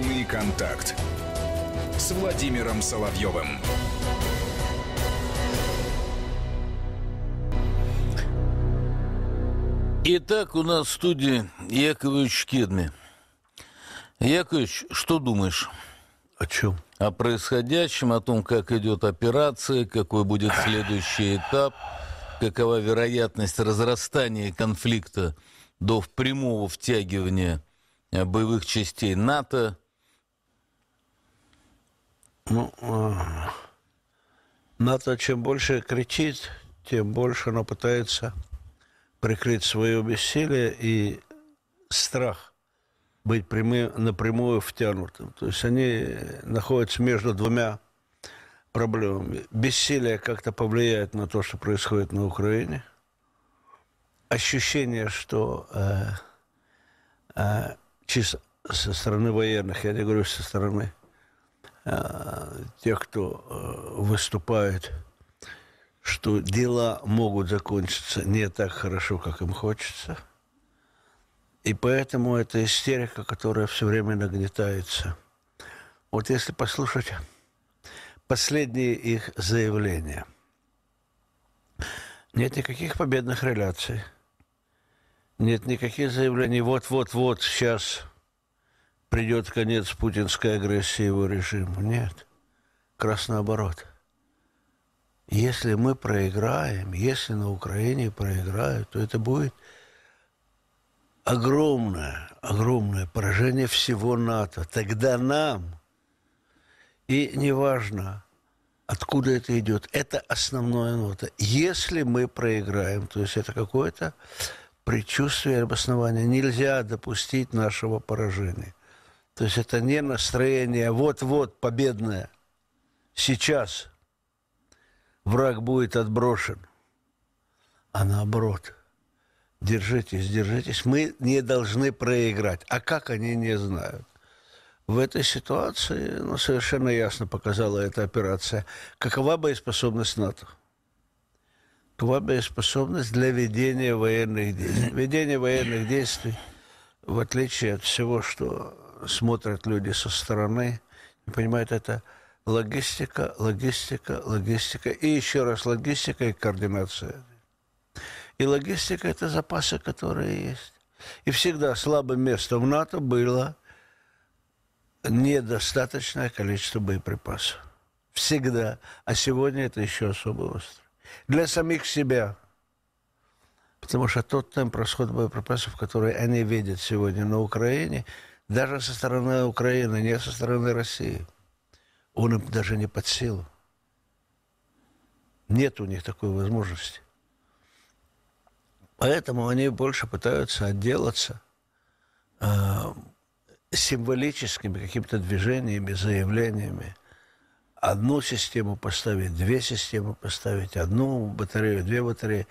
«Полный контакт» с Владимиром Соловьевым. Итак, у нас в студии Якович Кедми. Якович, что думаешь? О чем? О происходящем, о том, как идет операция, какой будет следующий этап, какова вероятность разрастания конфликта до прямого втягивания боевых частей НАТО ну, а, НАТО чем больше кричит, тем больше оно пытается прикрыть свое бессилие и страх быть прямым, напрямую втянутым. То есть они находятся между двумя проблемами. Бессилие как-то повлияет на то, что происходит на Украине. Ощущение, что э, э, чисто со стороны военных, я не говорю со стороны Э, тех, кто э, выступает, что дела могут закончиться не так хорошо, как им хочется. И поэтому это истерика, которая все время нагнетается. Вот если послушать последние их заявления. Нет никаких победных реляций. Нет никаких заявлений. Вот-вот-вот сейчас придет конец путинской агрессии его режима. Нет. Как раз наоборот. Если мы проиграем, если на Украине проиграют, то это будет огромное, огромное поражение всего НАТО. Тогда нам, и неважно, откуда это идет, это основная нота. Если мы проиграем, то есть это какое-то предчувствие обоснования. Нельзя допустить нашего поражения. То есть это не настроение вот-вот победное. Сейчас враг будет отброшен. А наоборот, держитесь, держитесь. Мы не должны проиграть. А как они не знают? В этой ситуации ну, совершенно ясно показала эта операция. Какова боеспособность НАТО? Какова боеспособность для ведения военных действий? Ведение военных действий, в отличие от всего, что смотрят люди со стороны, не понимают это. Логистика, логистика, логистика. И еще раз логистика и координация. И логистика – это запасы, которые есть. И всегда слабым местом НАТО было недостаточное количество боеприпасов. Всегда. А сегодня это еще особо остро. Для самих себя. Потому что тот темп расхода боеприпасов, который они видят сегодня на Украине – даже со стороны Украины, не со стороны России. Он им даже не под силу. Нет у них такой возможности. Поэтому они больше пытаются отделаться э, символическими какими-то движениями, заявлениями. Одну систему поставить, две системы поставить, одну батарею, две батареи.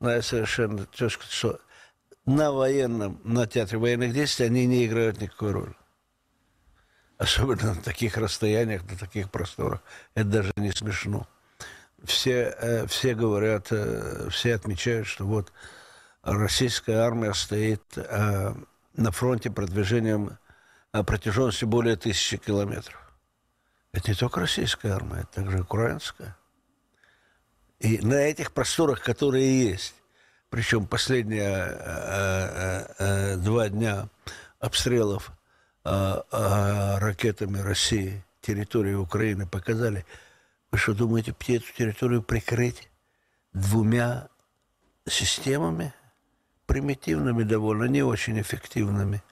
Но я совершенно четко, что на военном, на театре военных действий, они не играют никакой роли. Особенно на таких расстояниях, на таких просторах. Это даже не смешно. Все, э, все говорят, э, все отмечают, что вот российская армия стоит э, на фронте продвижением протяженностью более тысячи километров. Это не только российская армия, это также украинская. И на этих просторах, которые есть, причем последние э, э, э, два дня обстрелов ракетами России территории Украины показали, вы что думаете, эту территорию прикрыть двумя системами, примитивными довольно, не очень эффективными?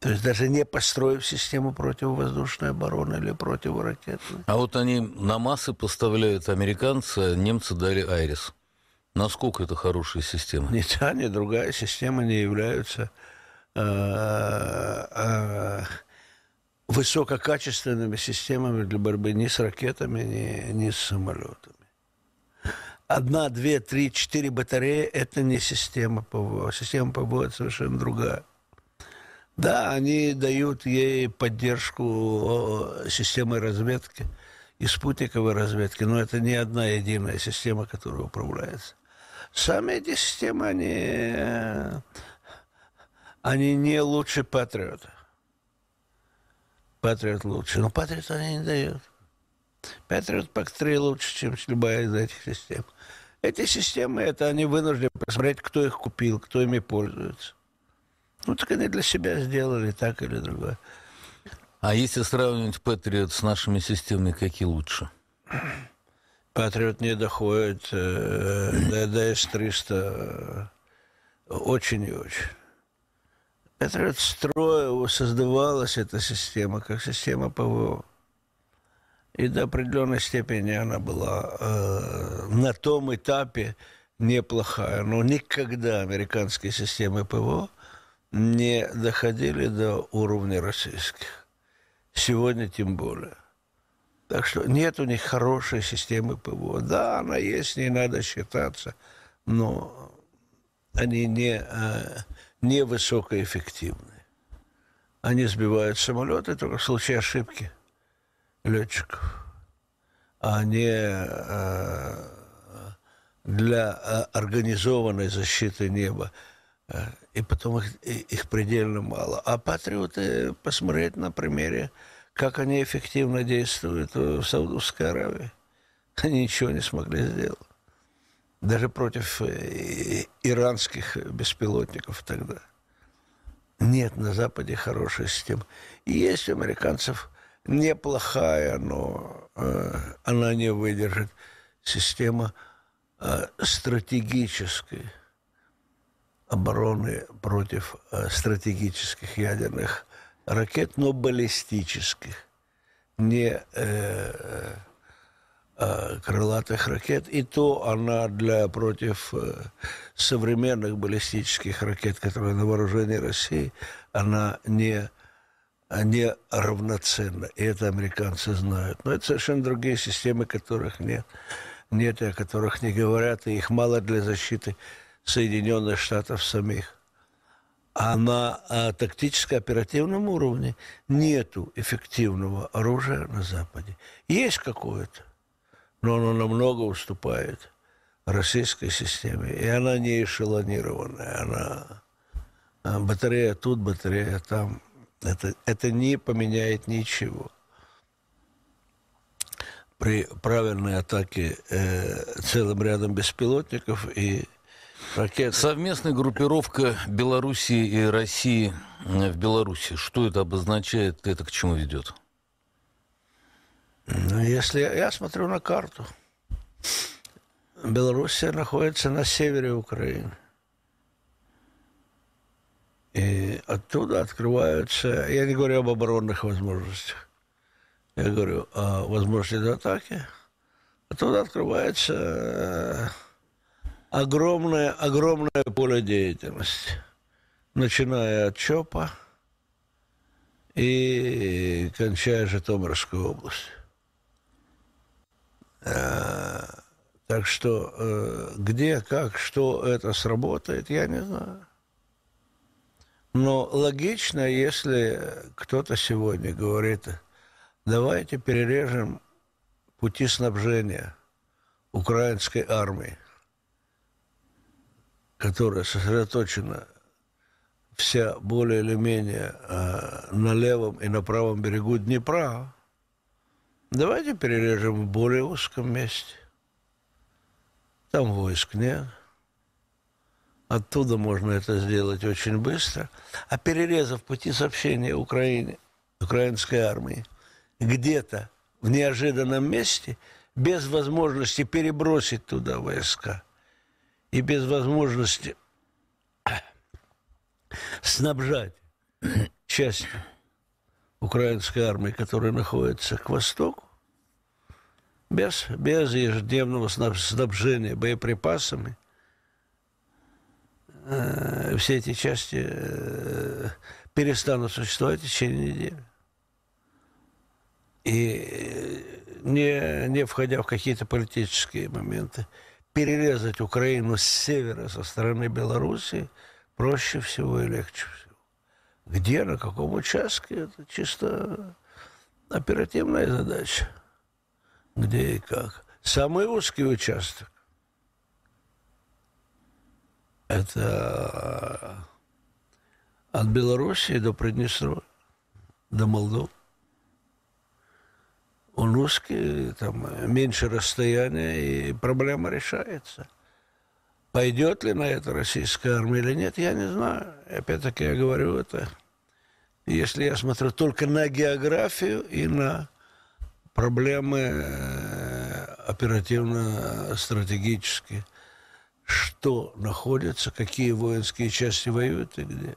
То есть даже не построив систему противовоздушной обороны или противоракетной. А вот они на массы поставляют американцы, а немцы дали «Айрис». Насколько это хорошая система? Ни та, ни другая система не являются э, э, высококачественными системами для борьбы ни с ракетами, ни, ни с самолетами. Одна, две, три, четыре батареи – это не система ПВО. Система ПВО – это совершенно другая. Да, они дают ей поддержку системы разведки и спутниковой разведки, но это не одна единая система, которая управляется. Сами системы, они, они не лучше патриота. Патриот лучше. Но патриот они не дают. Патриот Пак-3 лучше, чем любая из этих систем. Эти системы, это они вынуждены посмотреть, кто их купил, кто ими пользуется. Ну, так они для себя сделали так или другое. А если сравнивать Патриот с нашими системами, какие лучше? Патриот не доходит э, до с 300 очень и очень. Патриот строил, создавалась эта система как система ПВО. И до определенной степени она была э, на том этапе неплохая. Но никогда американские системы ПВО не доходили до уровня российских. Сегодня тем более. Так что нет у них хорошей системы ПВО. Да, она есть, с ней надо считаться, но они не, э, не высокоэффективны. Они сбивают самолеты только в случае ошибки летчиков, а не э, для э, организованной защиты неба. И потом их, их предельно мало. А патриоты посмотреть на примере как они эффективно действуют в Саудовской Аравии. Они ничего не смогли сделать. Даже против э, иранских беспилотников тогда. Нет на Западе хорошей системы. есть у американцев неплохая, но э, она не выдержит система э, стратегической обороны против э, стратегических ядерных ракет, но баллистических, не э, э, а, крылатых ракет. И то она для против э, современных баллистических ракет, которые на вооружении России, она не они равноценны, и это американцы знают. Но это совершенно другие системы, которых нет, нет и о которых не говорят, и их мало для защиты Соединенных Штатов самих. А на а, тактическо-оперативном уровне нету эффективного оружия на Западе. Есть какое-то, но оно намного уступает российской системе. И она не эшелонированная. Она а, батарея тут, батарея там. Это, это не поменяет ничего. При правильной атаке э, целым рядом беспилотников и Ракеты. Совместная группировка Белоруссии и России в Беларуси. Что это обозначает? Это к чему ведет? Ну, если я смотрю на карту, Белоруссия находится на севере Украины. И оттуда открываются, я не говорю об оборонных возможностях, я говорю о возможности до атаки. Оттуда открывается э, огромное, огромное поле деятельности, начиная от ЧОПа и кончая Житомирской областью. Э, так что э, где, как, что это сработает, я не знаю. Но логично, если кто-то сегодня говорит, давайте перережем пути снабжения украинской армии которая сосредоточена вся более или менее э, на левом и на правом берегу Днепра, давайте перережем в более узком месте. Там войск нет. Оттуда можно это сделать очень быстро. А перерезав пути сообщения Украине, украинской армии, где-то в неожиданном месте, без возможности перебросить туда войска – и без возможности снабжать часть украинской армии, которая находится к востоку, без, без ежедневного снабжения боеприпасами, э, все эти части э, перестанут существовать в течение недели. И не, не входя в какие-то политические моменты, перерезать Украину с севера, со стороны Белоруссии, проще всего и легче всего. Где, на каком участке, это чисто оперативная задача. Где и как. Самый узкий участок – это от Белоруссии до Приднестровья, до Молдовы он узкий, там меньше расстояния, и проблема решается. Пойдет ли на это российская армия или нет, я не знаю. Опять-таки я говорю это. Если я смотрю только на географию и на проблемы э, оперативно-стратегические, что находится, какие воинские части воюют и где.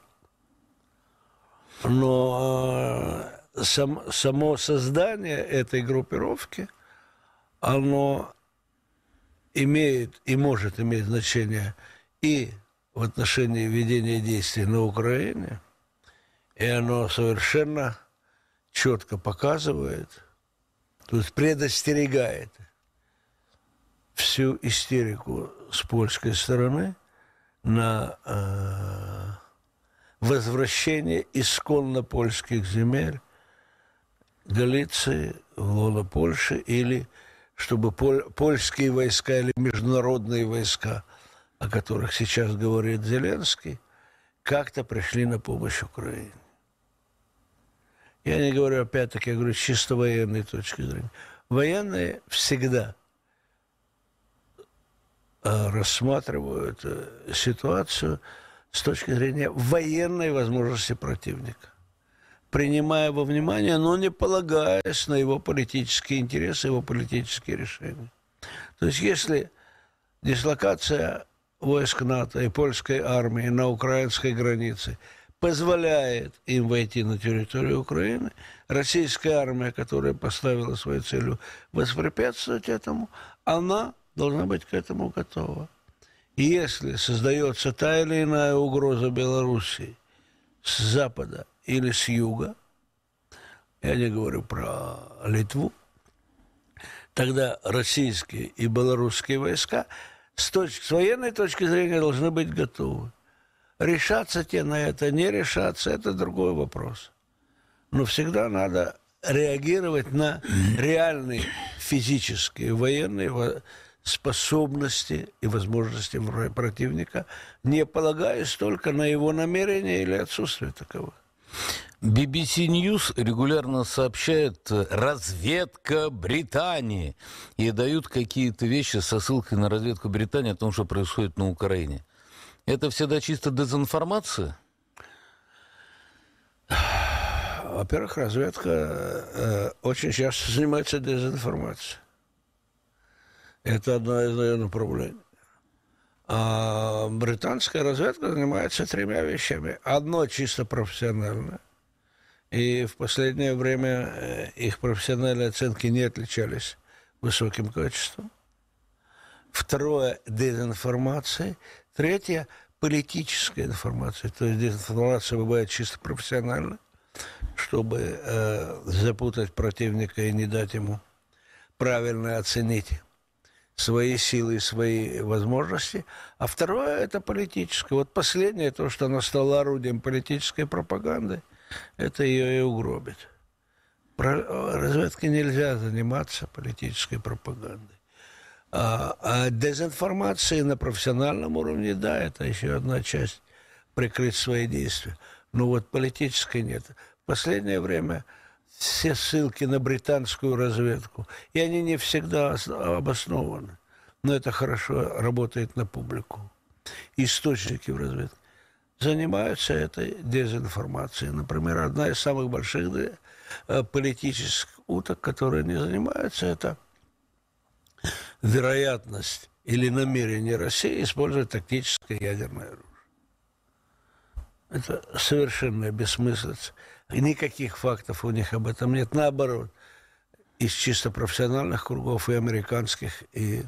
Но э, сам, само создание этой группировки, оно имеет и может иметь значение и в отношении ведения действий на Украине, и оно совершенно четко показывает, то есть предостерегает всю истерику с польской стороны на э, возвращение исконно польских земель Галиции, в Польши, или чтобы поль, польские войска или международные войска, о которых сейчас говорит Зеленский, как-то пришли на помощь Украине. Я не говорю, опять-таки, я говорю чисто военной точки зрения. Военные всегда э, рассматривают э, ситуацию с точки зрения военной возможности противника принимая во внимание, но не полагаясь на его политические интересы, его политические решения. То есть если дислокация войск НАТО и польской армии на украинской границе позволяет им войти на территорию Украины, российская армия, которая поставила своей целью воспрепятствовать этому, она должна быть к этому готова. И если создается та или иная угроза Белоруссии с Запада, или с юга, я не говорю про Литву, тогда российские и белорусские войска с, точки, с военной точки зрения должны быть готовы. Решаться те на это, не решаться, это другой вопрос. Но всегда надо реагировать на реальные физические военные способности и возможности противника, не полагаясь только на его намерения или отсутствие таковых. BBC News регулярно сообщает э, «разведка Британии» и дают какие-то вещи со ссылкой на разведку Британии о том, что происходит на Украине. Это всегда чисто дезинформация? Во-первых, разведка э, очень часто занимается дезинформацией. Это одно из, наверное, проблем. А, британская разведка занимается тремя вещами. Одно чисто профессиональное. И в последнее время э, их профессиональные оценки не отличались высоким качеством. Второе – дезинформация. Третье – политическая информация. То есть дезинформация бывает чисто профессиональной чтобы э, запутать противника и не дать ему правильно оценить свои силы и свои возможности. А второе – это политическое. Вот последнее, то, что она стала орудием политической пропаганды, это ее и угробит. Про разведке нельзя заниматься политической пропагандой. А, а дезинформации на профессиональном уровне, да, это еще одна часть прикрыть свои действия. Но вот политической нет. В последнее время – все ссылки на британскую разведку. И они не всегда обоснованы. Но это хорошо работает на публику. Источники в разведке занимаются этой дезинформацией. Например, одна из самых больших э, политических уток, которые не занимаются, это вероятность или намерение России использовать тактическое ядерное оружие. Это совершенно бессмыслица. И никаких фактов у них об этом нет. Наоборот, из чисто профессиональных кругов, и американских, и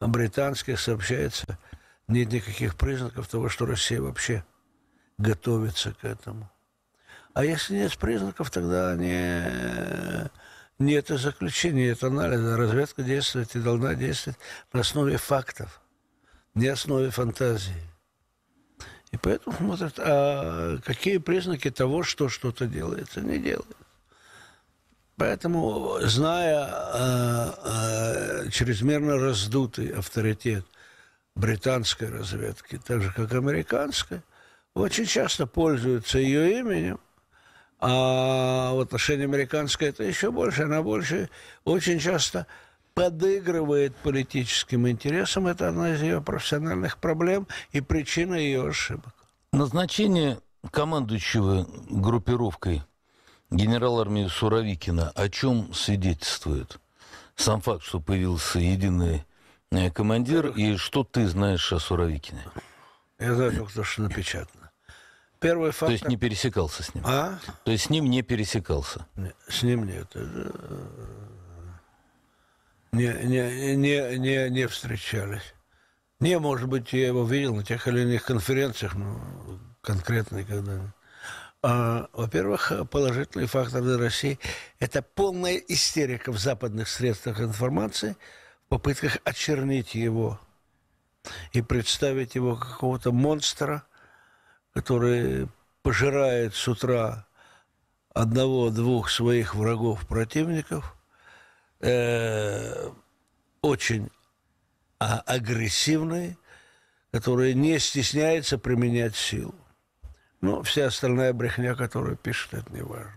британских сообщается, нет никаких признаков того, что Россия вообще готовится к этому. А если нет признаков, тогда э, не, нет и заключения, нет анализа. Разведка действует и должна действовать на основе фактов, не основе фантазии. И поэтому смотрят, а какие признаки того, что что-то делается, не делается. Поэтому, зная э, э, чрезмерно раздутый авторитет британской разведки, так же как американской, очень часто пользуются ее именем, а в отношении американской это еще больше, она больше очень часто подыгрывает политическим интересам. Это одна из ее профессиональных проблем и причина ее ошибок. Назначение командующего группировкой генерал армии Суровикина о чем свидетельствует? Сам факт, что появился единый э, командир, и что ты знаешь о Суровикине? Я знаю только то, что напечатано. Первый факт... То есть не пересекался с ним? А? То есть с ним не пересекался? Нет, с ним нет не, не, не, не, не встречались. Не, может быть, я его видел на тех или иных конференциях, ну, конкретно никогда. А, во-первых, положительный фактор для России – это полная истерика в западных средствах информации в попытках очернить его и представить его какого-то монстра, который пожирает с утра одного-двух своих врагов-противников – э, очень а, агрессивной, которая не стесняется применять силу. Но вся остальная брехня, которую пишет, это не важно.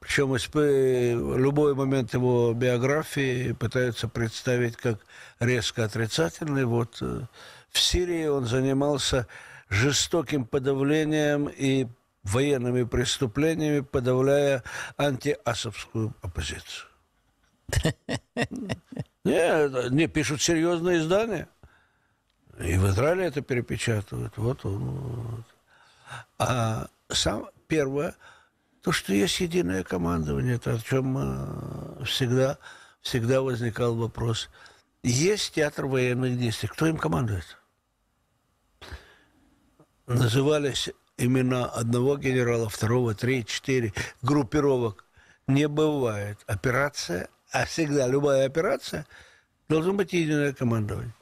Причем в э, любой момент его биографии пытаются представить как резко отрицательный. Вот э, в Сирии он занимался жестоким подавлением и военными преступлениями, подавляя антиасовскую оппозицию. Не, не пишут серьезные издания. И в Израиле это перепечатывают. Вот он. Вот. А сам первое, то, что есть единое командование, это о чем э, всегда, всегда возникал вопрос. Есть театр военных действий. Кто им командует? Назывались имена одного генерала, второго, третьего, четыре группировок. Не бывает. Операция а всегда любая операция, должно быть единое командование.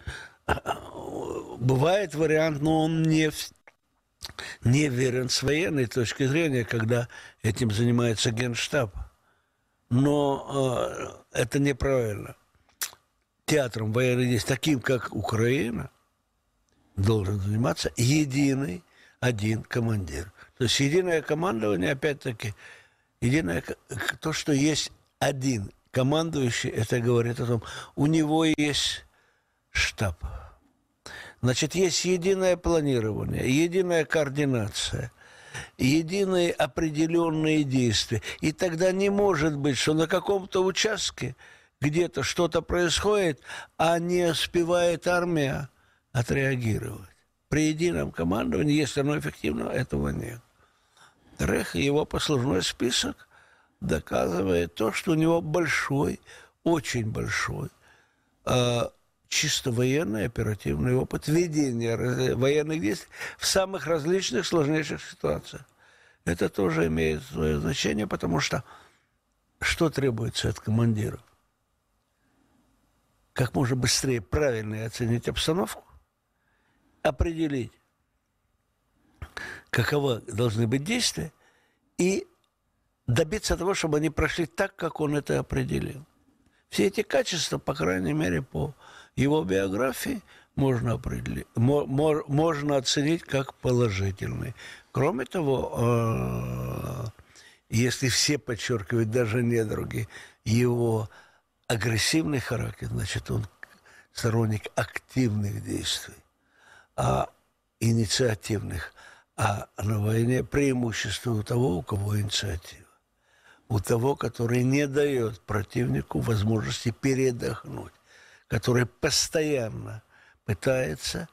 Бывает вариант, но он не, не верен с военной точки зрения, когда этим занимается генштаб. Но э, это неправильно. Театром военной действия, таким как Украина, должен заниматься единый один командир. То есть единое командование, опять-таки, единое, то, что есть один командующий, это говорит о том, у него есть штаб. Значит, есть единое планирование, единая координация, единые определенные действия. И тогда не может быть, что на каком-то участке где-то что-то происходит, а не успевает армия отреагировать. При едином командовании, если оно эффективно, этого нет. Рех его послужной список доказывает то, что у него большой, очень большой, э, чисто военный оперативный опыт ведения военных действий в самых различных сложнейших ситуациях. Это тоже имеет свое значение, потому что что требуется от командира? Как можно быстрее правильно оценить обстановку, определить, каковы должны быть действия, и добиться того, чтобы они прошли так, как он это определил. Все эти качества, по крайней мере, по его биографии можно, определить, можно оценить как положительные. Кроме того, э, если все подчеркивают, даже недруги, его агрессивный характер, значит, он сторонник активных действий, а инициативных, а на войне преимущество у того, у кого инициатива у того, который не дает противнику возможности передохнуть, который постоянно пытается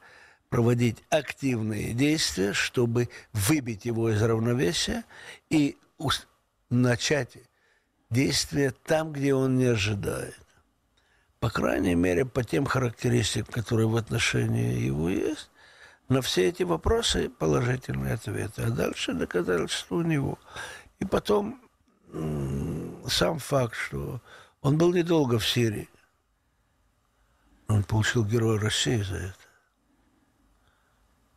проводить активные действия, чтобы выбить его из равновесия и начать действия там, где он не ожидает. По крайней мере, по тем характеристикам, которые в отношении его есть, на все эти вопросы положительные ответы. А дальше доказательства у него. И потом сам факт, что он был недолго в Сирии. Он получил Героя России за это.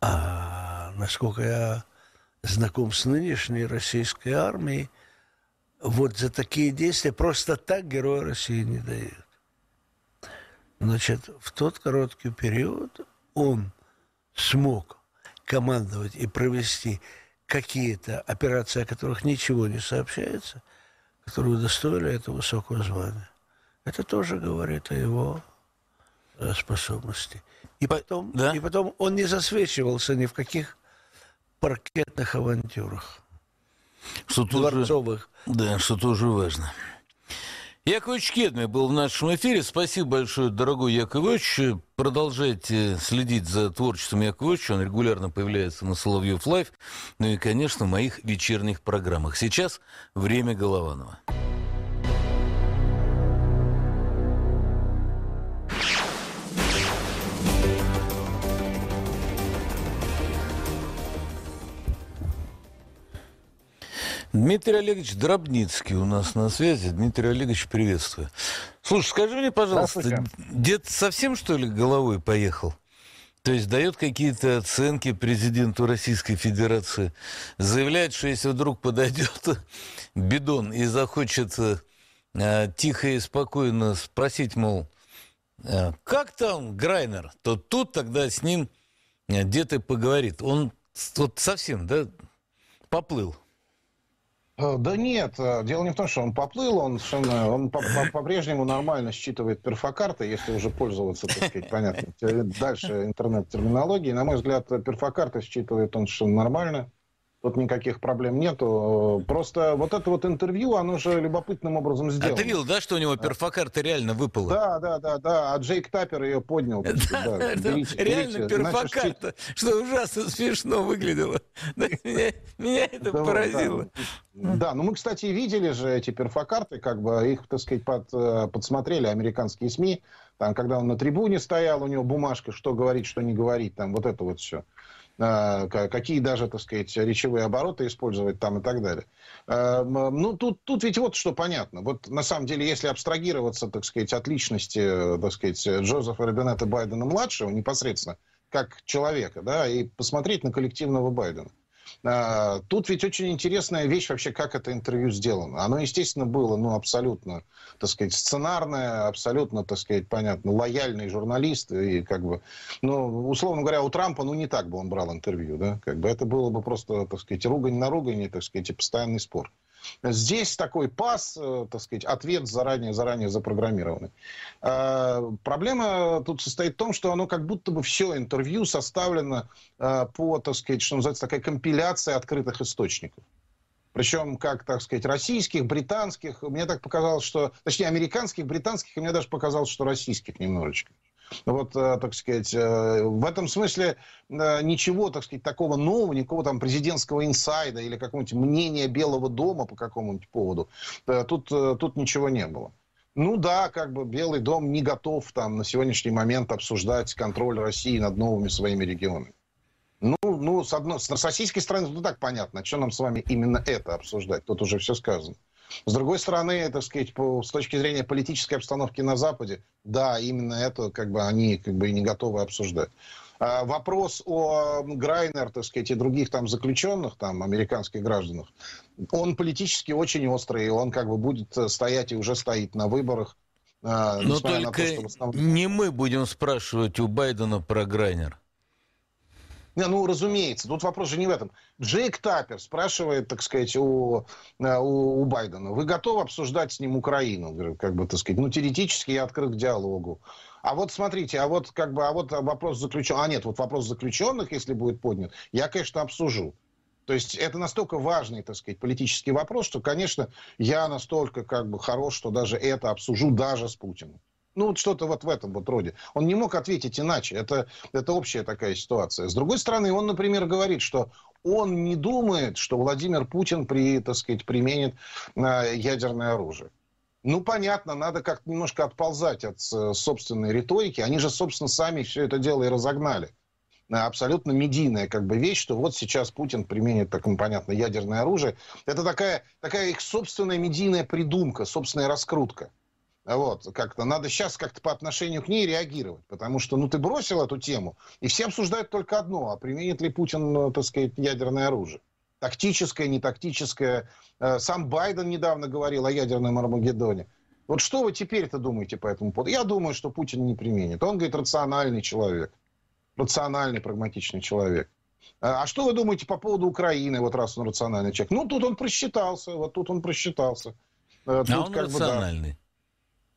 А насколько я знаком с нынешней российской армией, вот за такие действия просто так Героя России не дают. Значит, в тот короткий период он смог командовать и провести какие-то операции, о которых ничего не сообщается, которые удостоили этого высокого звания. Это тоже говорит о его э, способности. И потом, да? и потом он не засвечивался ни в каких паркетных авантюрах. Что Тоже, да, что тоже важно. Якович Кедми был в нашем эфире. Спасибо большое, дорогой Якович. Продолжайте следить за творчеством Яковлевича. Он регулярно появляется на Соловьев Лайф. Ну и, конечно, в моих вечерних программах. Сейчас время Голованова. Дмитрий Олегович Дробницкий у нас на связи. Дмитрий Олегович, приветствую. Слушай, скажи мне, пожалуйста, дед совсем, что ли, головой поехал? То есть дает какие-то оценки президенту Российской Федерации, заявляет, что если вдруг подойдет бидон и захочет э, тихо и спокойно спросить, мол, э, как там Грайнер, то тут тогда с ним э, дед и поговорит. Он вот совсем, да, поплыл. Э, да нет, э, дело не в том, что он поплыл, он совершенно, он по-прежнему нормально считывает перфокарты, если уже пользоваться, так сказать, понятно, дальше интернет-терминологией. На мой взгляд, перфокарты считывает он совершенно нормально. Тут никаких проблем нету. Просто вот это вот интервью, оно же любопытным образом сделано. А ты видел, да, что у него перфокарта реально выпала? Да, да, да, да. А Джейк Таппер ее поднял. Да, реально перфокарта, что ужасно смешно выглядело. Меня, это поразило. Да. да, ну мы, кстати, видели же эти перфокарты, как бы их, так сказать, э, подсмотрели американские СМИ. Там, когда он на трибуне стоял, у него бумажка, что говорить, что не говорить, там вот это вот все. А, какие даже, так сказать, речевые обороты использовать там и так далее. Эм, э, ну, тут, тут ведь вот что понятно. Вот на самом деле, если абстрагироваться, так сказать, от личности, э, так сказать, Джозефа Робинета Байдена-младшего непосредственно, как человека, да, и посмотреть на коллективного Байдена. А, тут ведь очень интересная вещь вообще, как это интервью сделано. Оно, естественно, было, ну, абсолютно, так сказать, сценарное, абсолютно, так сказать, понятно, лояльный журналист. И как бы, ну, условно говоря, у Трампа, ну, не так бы он брал интервью, да, как бы это было бы просто, так сказать, ругань на ругань, так сказать, и постоянный спор. Здесь такой пас, э, так сказать, ответ заранее-заранее запрограммированный. А, проблема тут состоит в том, что оно как будто бы все интервью составлено а, по, так сказать, что называется, такая компиляция открытых источников. Причем, как, так сказать, российских, британских. Мне так показалось, что... Точнее, американских, британских, и мне даже показалось, что российских немножечко. Вот, э, так сказать, э, в этом смысле э, ничего, так сказать, такого нового, никакого там президентского инсайда или какого-нибудь мнения Белого дома по какому-нибудь поводу. Тут, тут ничего не было. Ну да, как бы Белый дом не готов там на сегодняшний момент обсуждать контроль России над новыми своими регионами. Ну, ну с, одной, с российской стороны, ну так понятно, что нам с вами именно это обсуждать, тут уже все сказано. С другой стороны, так сказать, по, с точки зрения политической обстановки на Западе, да, именно это как бы они как бы и не готовы обсуждать. А, вопрос о Грайнер, так сказать, и других там заключенных, там, американских гражданах, он политически очень острый, и он как бы будет э, стоять и уже стоит на выборах. Э, Но только то, основном... не мы будем спрашивать у Байдена про Грайнер. Не, ну, разумеется, тут вопрос же не в этом. Джейк Тапер спрашивает, так сказать, у, э, у, у Байдена, вы готовы обсуждать с ним Украину? как бы, так сказать, ну, теоретически я открыт к диалогу. А вот смотрите, а вот как бы, а вот вопрос заключенных, а нет, вот вопрос заключенных, если будет поднят, я, конечно, обсужу. То есть это настолько важный, так сказать, политический вопрос, что, конечно, я настолько как бы хорош, что даже это обсужу даже с Путиным. Ну, вот что-то вот в этом вот роде. Он не мог ответить иначе. Это, это общая такая ситуация. С другой стороны, он, например, говорит, что он не думает, что Владимир Путин, при, так сказать, применит э, ядерное оружие. Ну, понятно, надо как-то немножко отползать от э, собственной риторики. Они же, собственно, сами все это дело и разогнали. Э, абсолютно медийная как бы вещь, что вот сейчас Путин применит, так ну, понятно, ядерное оружие. Это такая, такая их собственная медийная придумка, собственная раскрутка. Вот, как-то надо сейчас как-то по отношению к ней реагировать, потому что, ну, ты бросил эту тему, и все обсуждают только одно, а применит ли Путин, э, так сказать, ядерное оружие тактическое, не тактическое. Э, сам Байден недавно говорил о ядерном Армагеддоне. Вот что вы теперь-то думаете по этому поводу? Я думаю, что Путин не применит. Он, говорит, рациональный человек. Рациональный, прагматичный человек. А, а что вы думаете по поводу Украины, вот раз он рациональный человек? Ну, тут он просчитался, вот тут он просчитался. Э, а тут, а он как рациональный. Бы, да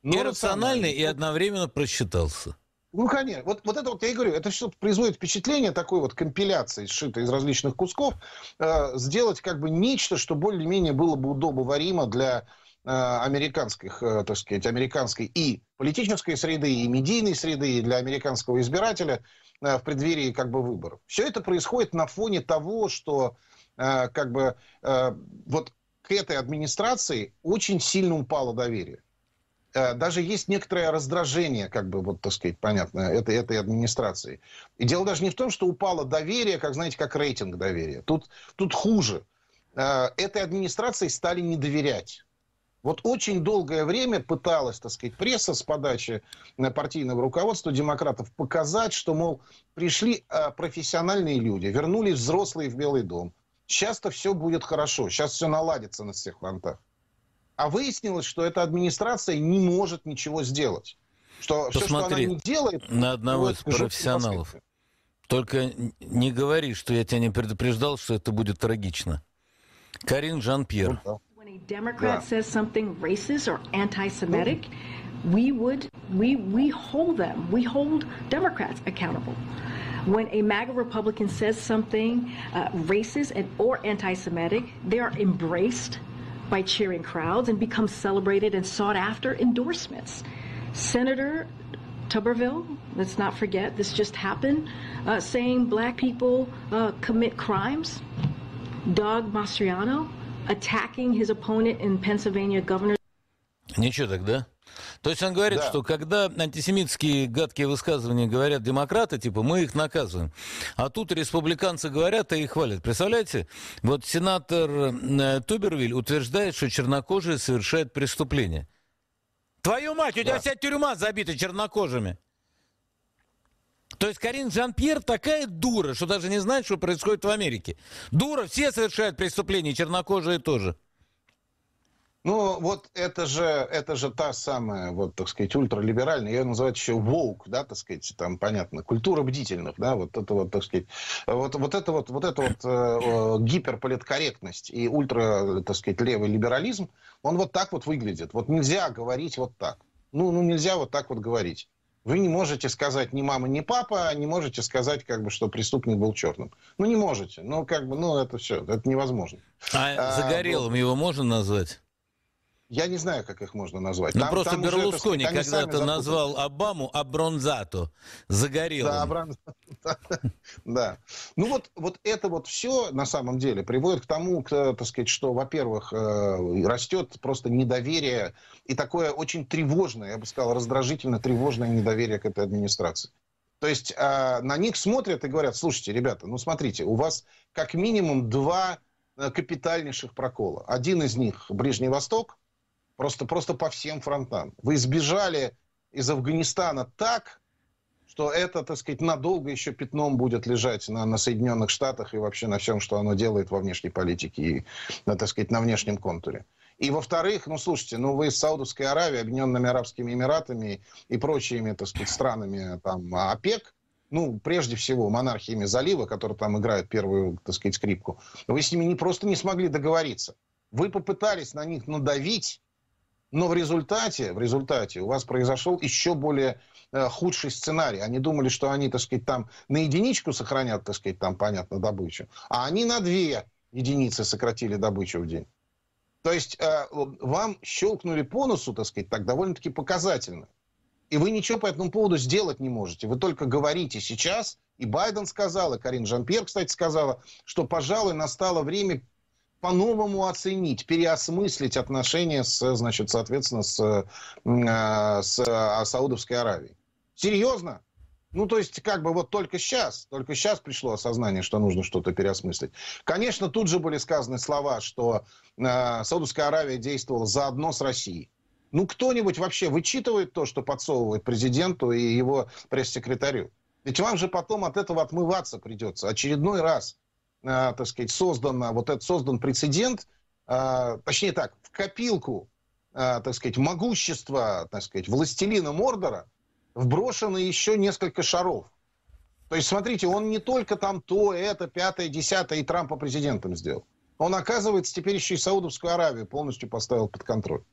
нерациональный ну, и одновременно просчитался. Ну, конечно. Вот, вот это вот я и говорю, это что производит впечатление такой вот компиляции, сшитой из различных кусков, э, сделать как бы нечто, что более-менее было бы удобоваримо для э, американских, э, так сказать, американской и политической среды, и медийной среды, и для американского избирателя э, в преддверии как бы выборов. Все это происходит на фоне того, что э, как бы э, вот к этой администрации очень сильно упало доверие. Э, даже есть некоторое раздражение, как бы, вот, так сказать, понятно, этой, этой администрации. И дело даже не в том, что упало доверие, как, знаете, как рейтинг доверия. Тут, тут хуже. Э, этой администрации стали не доверять. Вот очень долгое время пыталась, так сказать, пресса с подачи э, партийного руководства демократов показать, что, мол, пришли профессиональные люди, вернулись взрослые в Белый дом. Сейчас-то все будет хорошо, сейчас все наладится на всех фронтах. А выяснилось, что эта администрация не может ничего сделать. Что Посмотри, все, что она не делает, на одного из профессионалов. Только не говори, что я тебя не предупреждал, что это будет трагично. Карин Жан-Пьер. да. Ну. we would we we hold them we hold democrats accountable when a MAGA Republican says something uh, racist and or anti-Semitic, they are embraced by cheering crowds and become celebrated and sought after endorsements. Senator Tuberville, let's not forget, this just happened, uh, saying black people uh, commit crimes. Doug Mastriano attacking his opponent in Pennsylvania governor. Ничего тогда. То есть он говорит, да. что когда антисемитские гадкие высказывания говорят демократы, типа мы их наказываем, а тут республиканцы говорят и их хвалят. Представляете, вот сенатор э, Тубервиль утверждает, что чернокожие совершают преступление. Твою мать, у тебя да. вся тюрьма забита чернокожими. То есть Карин Жан-Пьер такая дура, что даже не знает, что происходит в Америке. Дура, все совершают преступления, чернокожие тоже. Ну, вот это же, это же та самая, вот, так сказать, ультралиберальная, ее называют еще волк, да, так сказать, там, понятно, культура бдительных, да, вот это вот, так сказать, вот, вот это вот, вот это вот э, гиперполиткорректность и ультра, так сказать, левый либерализм, он вот так вот выглядит. Вот нельзя говорить вот так. Ну, ну нельзя вот так вот говорить. Вы не можете сказать ни мама, ни папа, не можете сказать, как бы, что преступник был черным. Ну, не можете. Ну, как бы, ну, это все, это невозможно. А, а загорелым вот. его можно назвать? Я не знаю, как их можно назвать. Ну, там, просто там Берлускони когда-то назвал Обаму Абронзато. Загорелым. Да, Абронзато. Да. Ну, вот, вот это вот все, на самом деле, приводит к тому, к, э, так сказать, что, во-первых, э, растет просто недоверие и такое очень тревожное, я бы сказал, раздражительно-тревожное недоверие к этой администрации. То есть э, на них смотрят и говорят, слушайте, ребята, ну смотрите, у вас как минимум два э, капитальнейших прокола. Один из них Ближний Восток, Просто, просто по всем фронтам. Вы избежали из Афганистана так, что это, так сказать, надолго еще пятном будет лежать на, на Соединенных Штатах и вообще на всем, что оно делает во внешней политике и, на, э, так сказать, на внешнем контуре. И, во-вторых, ну, слушайте, ну, вы с Саудовской Аравией, Объединенными Арабскими Эмиратами и прочими, так сказать, странами, э, там, ОПЕК, ну, прежде всего, монархиями залива, которые там играют первую, так сказать, скрипку, вы с ними не просто не смогли договориться. Вы попытались на них надавить, но в результате, в результате у вас произошел еще более э, худший сценарий. Они думали, что они, так сказать, там на единичку сохранят, так сказать, там, понятно, добычу. А они на две единицы сократили добычу в день. То есть э, вам щелкнули по носу, так сказать, так довольно-таки показательно. И вы ничего по этому поводу сделать не можете. Вы только говорите сейчас, и Байден сказал, и Карин Жампьер, кстати, сказала, что, пожалуй, настало время по-новому оценить, переосмыслить отношения с, значит, соответственно, с, э, с а, Саудовской Аравией. Серьезно? Ну, то есть, как бы вот только сейчас, только сейчас пришло осознание, что нужно что-то переосмыслить. Конечно, тут же были сказаны слова, что э, Саудовская Аравия действовала заодно с Россией. Ну, кто-нибудь вообще вычитывает то, что подсовывает президенту и его пресс-секретарю? Ведь вам же потом от этого отмываться придется очередной раз. А, так сказать, создан, а, вот этот создан прецедент, а, точнее так, в копилку, так сказать, могущества, так сказать, властелина Мордора вброшено еще несколько шаров. То есть, смотрите, он не только там то, это, пятое, десятое, и Трампа президентом сделал. Он, оказывается, теперь еще и Саудовскую Аравию полностью поставил под контроль.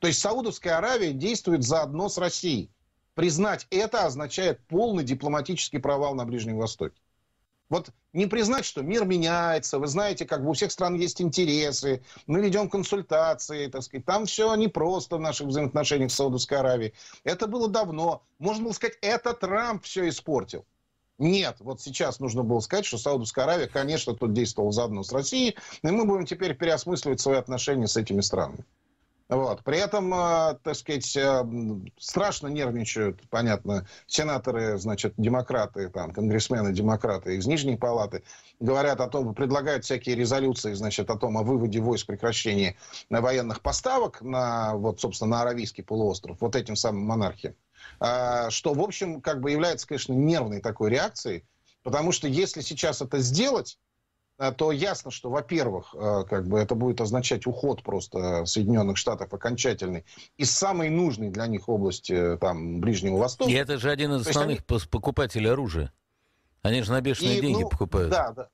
То есть Саудовская Аравия действует заодно с Россией. Признать это означает полный дипломатический провал на Ближнем Востоке. Вот не признать, что мир меняется, вы знаете, как бы у всех стран есть интересы, мы ведем консультации, так сказать, там все непросто в наших взаимоотношениях с Саудовской Аравией. Это было давно. Можно было сказать, это Трамп все испортил. Нет, вот сейчас нужно было сказать, что Саудовская Аравия, конечно, тут действовала заодно с Россией, и мы будем теперь переосмысливать свои отношения с этими странами. Вот. При этом, э, так сказать, э, страшно нервничают, понятно, сенаторы, значит, демократы, там, конгрессмены, демократы из Нижней Палаты, говорят о том, предлагают всякие резолюции, значит, о том, о выводе войск, прекращении военных поставок на, вот, собственно, на Аравийский полуостров, вот этим самым монархиям. А, что, в общем, как бы является, конечно, нервной такой реакцией, потому что если сейчас это сделать, а, то ясно, что, во-первых, а, как бы это будет означать уход просто Соединенных Штатов окончательный из самой нужной для них области э, там, Ближнего Востока. И это же один из то основных они... покупателей оружия. Они же на бешеные и, деньги ну, покупают. Да, да.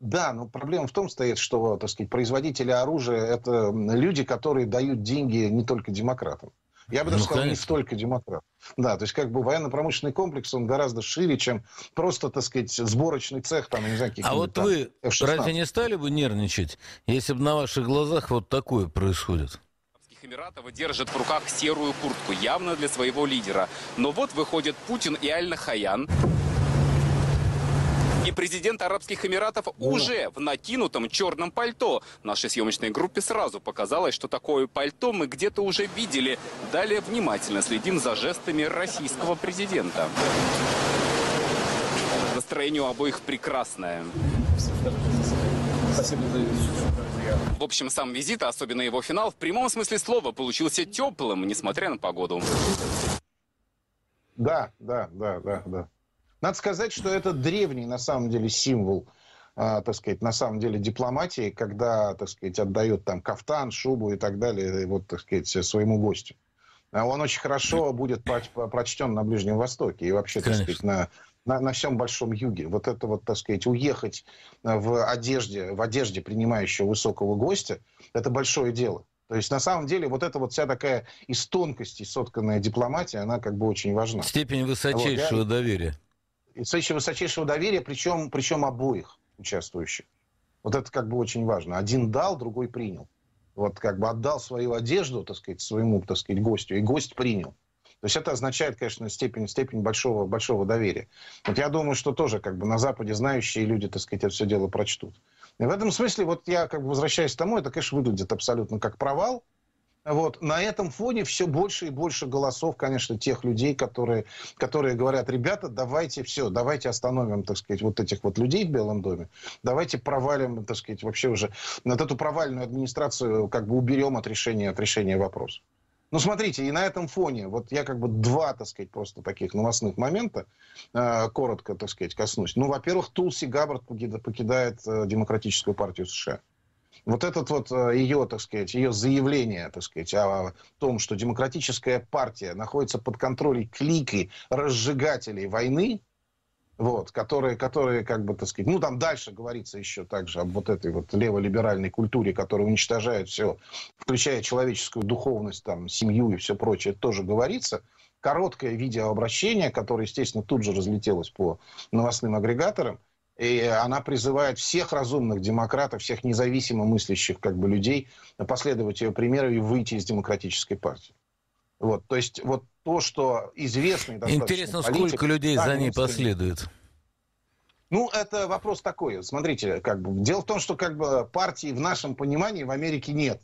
Да, но проблема в том стоит, что, так сказать, производители оружия – это люди, которые дают деньги не только демократам. Я бы даже ну, сказал, не столько демократ. Да, то есть как бы военно-промышленный комплекс, он гораздо шире, чем просто, так сказать, сборочный цех, там, не знаю, А вот там, вы F-16. разве не стали бы нервничать, если бы на ваших глазах вот такое происходит? Эмиратов держит в руках серую куртку, явно для своего лидера. Но вот выходит Путин и Аль-Нахаян президент Арабских Эмиратов уже в накинутом черном пальто. Нашей съемочной группе сразу показалось, что такое пальто мы где-то уже видели. Далее внимательно следим за жестами российского президента. Настроение у обоих прекрасное. Спасибо за в общем, сам визит, а особенно его финал, в прямом смысле слова получился теплым, несмотря на погоду. Да, да, да, да, да. Надо сказать, что это древний, на самом деле, символ а, так сказать, на самом деле дипломатии, когда, так сказать, отдает там кафтан, шубу и так далее, вот, так сказать, своему гостю. А он очень хорошо будет прочтен на Ближнем Востоке и вообще, Конечно. так сказать, на, на, на всем Большом Юге. Вот это вот, так сказать, уехать а, в одежде, в одежде принимающего высокого гостя, это большое дело. То есть, на самом деле, вот эта вот вся такая из тонкости сотканная дипломатия, она как бы очень важна. Степень высочайшего вот, я... доверия. Инстанция высочайшего доверия, причем, причем обоих участвующих. Вот это как бы очень важно. Один дал, другой принял. Вот как бы отдал свою одежду, так сказать, своему, так сказать, гостю, и гость принял. То есть это означает, конечно, степень, степень большого, большого доверия. Вот я думаю, что тоже как бы на Западе знающие люди, так сказать, это все дело прочтут. И в этом смысле, вот я как бы возвращаюсь к тому, это, конечно, выглядит абсолютно как провал, вот. На этом фоне все больше и больше голосов, конечно, тех людей, которые, которые говорят, ребята, давайте все, давайте остановим, так сказать, вот этих вот людей в Белом доме, давайте провалим, так сказать, вообще уже, вот эту провальную администрацию как бы уберем от решения, от решения вопроса. Ну, смотрите, и на этом фоне, вот я как бы два, так сказать, просто таких новостных момента э, коротко, так сказать, коснусь. Ну, во-первых, Тулси Габбард покидает э, Демократическую партию США. Вот этот вот э, ее, так сказать, ее заявление, так сказать, о том, что демократическая партия находится под контролем клики разжигателей войны, вот, которые, которые, как бы, так сказать, ну, там дальше говорится еще также об вот этой вот леволиберальной культуре, которая уничтожает все, включая человеческую духовность, там, семью и все прочее, тоже говорится. Короткое видеообращение, которое, естественно, тут же разлетелось по новостным агрегаторам – и она призывает всех разумных демократов, всех независимо мыслящих как бы, людей последовать ее примеру и выйти из демократической партии. Вот, то есть вот то, что известный Интересно, политик, сколько людей за ней последует? Ну, это вопрос такой. Смотрите, как бы, дело в том, что как бы, партии в нашем понимании в Америке нет.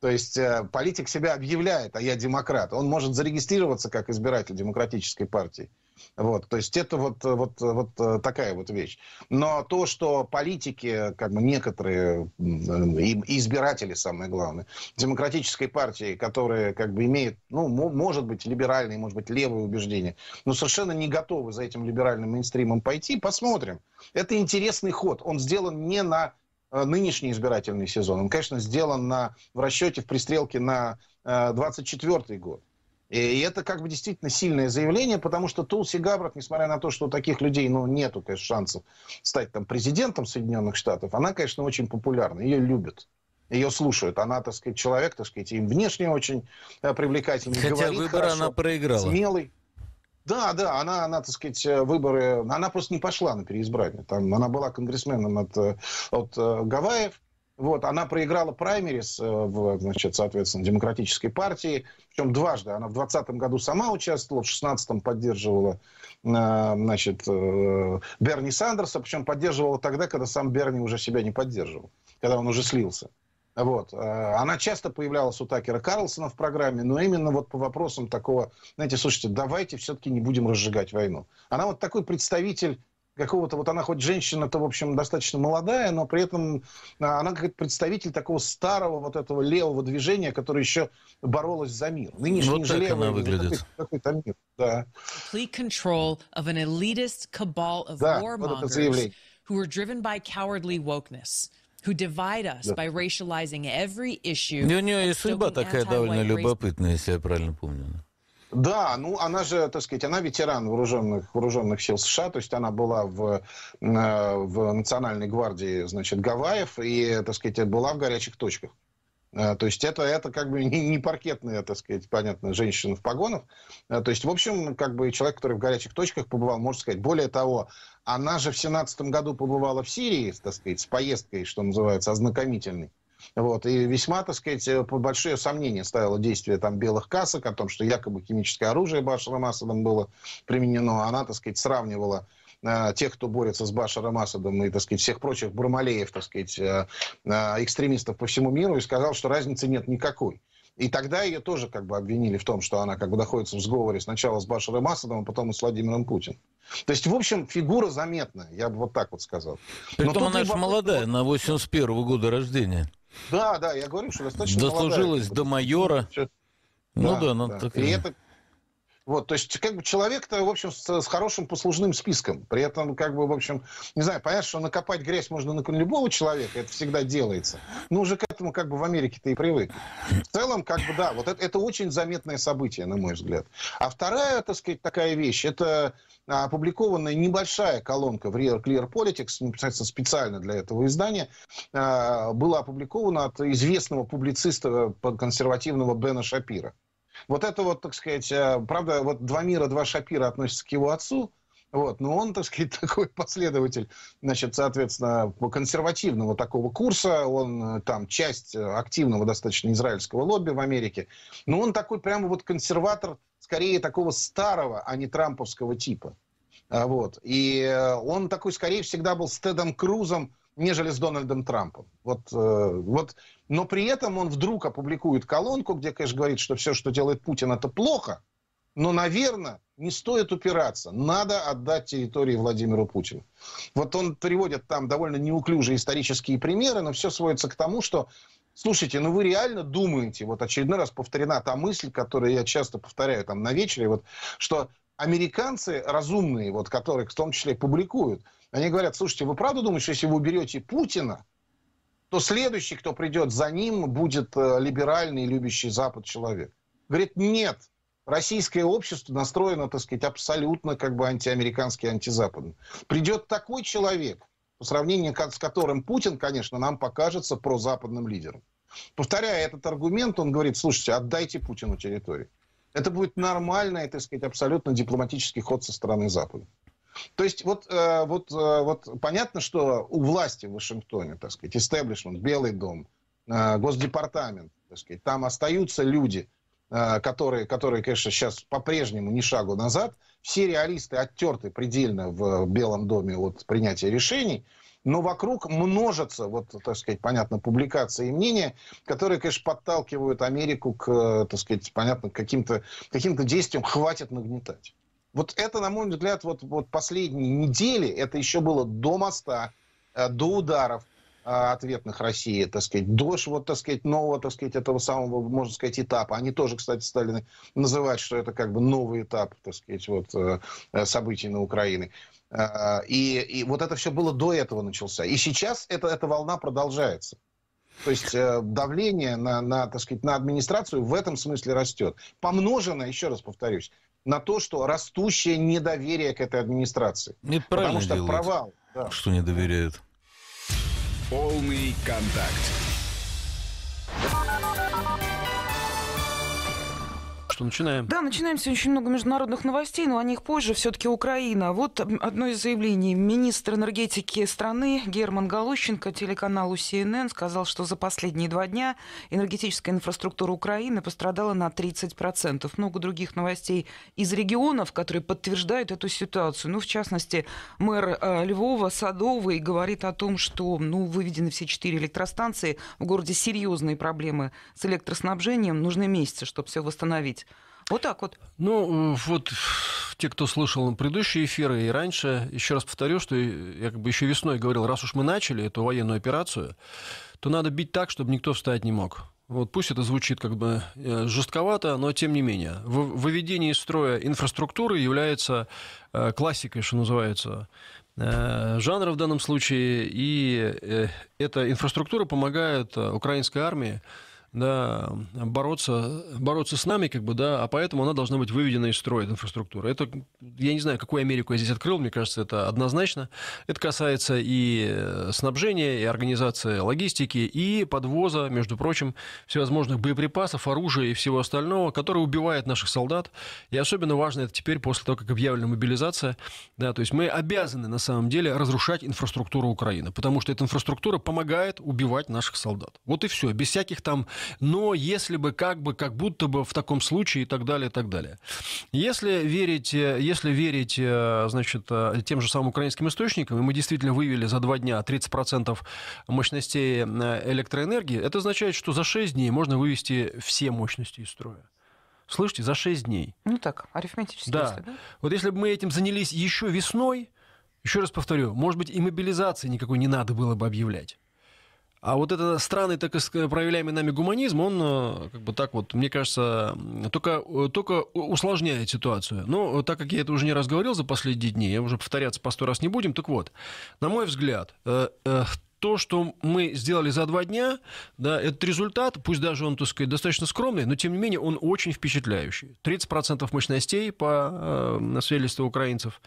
То есть э, политик себя объявляет, а я демократ. Он может зарегистрироваться как избиратель демократической партии. Вот, то есть это вот, вот, вот э, такая вот вещь. Но то, что политики, как бы некоторые, э, и избиратели, самое главное, демократической партии, которые как бы имеют, ну, может быть, либеральные, может быть, левые убеждения, но совершенно не готовы за этим либеральным мейнстримом пойти, посмотрим. Это интересный ход. Он сделан не на э, нынешний избирательный сезон. Он, конечно, сделан на, в расчете, в пристрелке на 24 год. И это как бы действительно сильное заявление, потому что Тулси Габбард, несмотря на то, что у таких людей, ну, нету, конечно, шансов стать там президентом Соединенных Штатов, она, конечно, очень популярна, ее любят. Ее слушают. Она, так сказать, человек, так сказать, им внешне очень э, привлекательный. Хотя говорит выбор хорошо, она проиграла. Смелый. Да, да, она, она, так сказать, э, выборы... Она просто не пошла на переизбрание. Там, она была конгрессменом от, э, от Гавайев. Вот, она проиграла праймерис э, в, значит, соответственно, демократической партии. Причем дважды. Она в 2020 году сама участвовала, в 2016 поддерживала э, значит, э, Берни Сандерса. Причем поддерживала тогда, когда сам Берни уже себя не поддерживал. Когда он уже слился. Вот. Она часто появлялась у Такера Карлсона в программе, но именно вот по вопросам такого, знаете, слушайте, давайте все-таки не будем разжигать войну. Она вот такой представитель какого-то, вот она хоть женщина-то, в общем, достаточно молодая, но при этом а, она как представитель такого старого вот этого левого движения, которое еще боролось за мир. Нынешний вот же так левый, она выглядит. Какой, какой мир, да. Complete control of an elitist cabal of да, warmongers who are driven by cowardly wokeness. Who divide us да. by racializing every issue. И у нее и судьба такая довольно любопытная, если я правильно помню. Да, ну она же, так сказать, она ветеран вооруженных, вооруженных сил США, то есть она была в, э, в Национальной гвардии, значит, Гавайев, и, так сказать, была в горячих точках. Э, то есть это, это как бы не, не паркетная, так сказать, понятно, женщина в погонах. Э, то есть, в общем, как бы человек, который в горячих точках побывал, можно сказать. Более того, она же в семнадцатом году побывала в Сирии, так сказать, с поездкой, что называется, ознакомительной. Вот. И весьма, так сказать, э, большое сомнение ставило действие там белых касок о том, что якобы химическое оружие Башаром Асадом было применено. Она, так сказать, сравнивала э, тех, кто борется с Башаром Асадом и, так сказать, всех прочих бурмалеев, так сказать, э, экстремистов по всему миру и сказал, что разницы нет никакой. И тогда ее тоже как бы обвинили в том, что она как бы находится в сговоре сначала с Башаром Асадом, а потом и с Владимиром Путиным. То есть, в общем, фигура заметная, я бы вот так вот сказал. Притом она же вопрос... молодая, на 81 -го года рождения. Да, да, я говорю, что достаточно Дослужилась молодая. до майора. Ну да, да, ну да. так. И это вот, то есть, как бы человек-то, в общем, с, с хорошим послужным списком. При этом, как бы, в общем, не знаю, понятно, что накопать грязь можно на любого человека, это всегда делается. Но уже к этому, как бы, в Америке-то и привык. В целом, как бы, да, вот это, это очень заметное событие, на мой взгляд. А вторая, так сказать, такая вещь, это а, опубликованная небольшая колонка в Real Clear Politics, непосредственно ну, специально для этого издания, а, была опубликована от известного публициста э, консервативного Бена Шапира. Вот это вот, так сказать, э, правда, вот два мира, два Шапира относятся к его отцу, вот, но он, так сказать, такой последователь, значит, соответственно, консервативного такого курса, он э, там часть активного достаточно израильского лобби в Америке, но он такой прямо вот консерватор, скорее такого старого, а не трамповского типа. А вот. И э, он такой, скорее, всегда был с Тедом Крузом нежели с Дональдом Трампом. Вот, э, вот, но при этом он вдруг опубликует колонку, где, конечно, говорит, что все, что делает Путин, это плохо, но, наверное, не стоит упираться. Надо отдать территории Владимиру Путину. Вот он приводит там довольно неуклюжие исторические примеры, но все сводится к тому, что Слушайте, ну вы реально думаете, вот очередной раз повторена та мысль, которую я часто повторяю там на вечере, вот, что американцы разумные, вот которых в том числе публикуют, они говорят, слушайте, вы правда думаете, что если вы уберете Путина, то следующий, кто придет за ним, будет э, либеральный, любящий Запад человек. Говорит, нет, российское общество настроено, так сказать, абсолютно как бы антиамерикански, антизападно. Придет такой человек, по сравнению с которым Путин, конечно, нам покажется прозападным лидером. Повторяя этот аргумент, он говорит, слушайте, отдайте Путину территорию. Это будет нормальный, так сказать, абсолютно дипломатический ход со стороны Запада. То есть вот, э, вот, э, вот понятно, что у власти в Вашингтоне, так сказать, истеблишмент, Белый дом, э, Госдепартамент, так сказать, там остаются люди, которые, которые, конечно, сейчас по-прежнему ни шагу назад. Все реалисты оттерты предельно в Белом доме от принятия решений – но вокруг множатся, вот, так сказать, понятно, публикации и мнения, которые, конечно, подталкивают Америку к, э, так сказать, понятно, каким-то каким действиям хватит нагнетать. Вот это, на мой взгляд, вот, вот последние недели, это еще было до моста, э, до ударов, а, ответных России, так сказать, дождь, вот, так сказать, нового, так сказать, этого самого, можно сказать, этапа. Они тоже, кстати, стали называть, что это как бы новый этап, так сказать, вот, э, э, событий на Украине. А, и, и вот это все было до этого начался. И сейчас это, эта волна продолжается. То есть э, давление на, на, так сказать, на администрацию в этом смысле растет. Помножено, еще раз повторюсь, на то, что растущее недоверие к этой администрации. И Потому что делают, провал. Да. Что не доверяют. Полный контакт. что, начинаем? Да, начинаем. Сегодня очень много международных новостей, но о них позже. Все-таки Украина. Вот одно из заявлений. Министр энергетики страны Герман Галущенко телеканалу CNN сказал, что за последние два дня энергетическая инфраструктура Украины пострадала на 30%. Много других новостей из регионов, которые подтверждают эту ситуацию. Ну, в частности, мэр э, Львова Садовый говорит о том, что ну, выведены все четыре электростанции. В городе серьезные проблемы с электроснабжением. Нужны месяцы, чтобы все восстановить. Вот так вот. Ну, э, вот те, кто слышал предыдущие эфиры и раньше, еще раз повторю, что я как бы еще весной говорил, раз уж мы начали эту военную операцию, то надо бить так, чтобы никто встать не мог. Вот пусть это звучит как бы э, жестковато, но тем не менее. Выведение из строя инфраструктуры является э, классикой, что называется, жанра в данном случае. И эта инфраструктура помогает украинской армии да, бороться, бороться с нами, как бы, да, а поэтому она должна быть выведена из строя, инфраструктура. Это, я не знаю, какую Америку я здесь открыл, мне кажется, это однозначно. Это касается и э, снабжения, и организации логистики, и подвоза, между прочим, всевозможных боеприпасов, оружия и всего остального, которое убивает наших солдат. И особенно важно это теперь, после того, как объявлена мобилизация, да, то есть мы обязаны, на самом деле, разрушать инфраструктуру Украины, потому что эта инфраструктура помогает убивать наших солдат. Вот и все, без всяких там но если бы как бы, как будто бы в таком случае и так далее, и так далее. Если верить, э, если верить э, значит, э, тем же самым украинским источникам, и мы действительно вывели за два дня 30% мощностей электроэнергии, это означает, что за 6 дней можно вывести все мощности из строя. Слышите, за 6 дней. Ну так, арифметически. Да. Если, да? Вот если бы мы этим занялись еще весной, еще раз повторю, может быть, и мобилизации никакой не надо было бы объявлять. А вот этот странный, так проявляемый нами гуманизм, он э, как бы так вот, мне кажется, только, э, только усложняет ситуацию. Но э, так как я это уже не раз говорил за последние дни, я уже повторяться по сто раз не будем, так вот, на мой взгляд, то, что мы сделали за два дня, да, этот результат, пусть даже он, так сказать, достаточно скромный, но тем не менее он очень впечатляющий. 30% мощностей по э, свидетельству украинцев.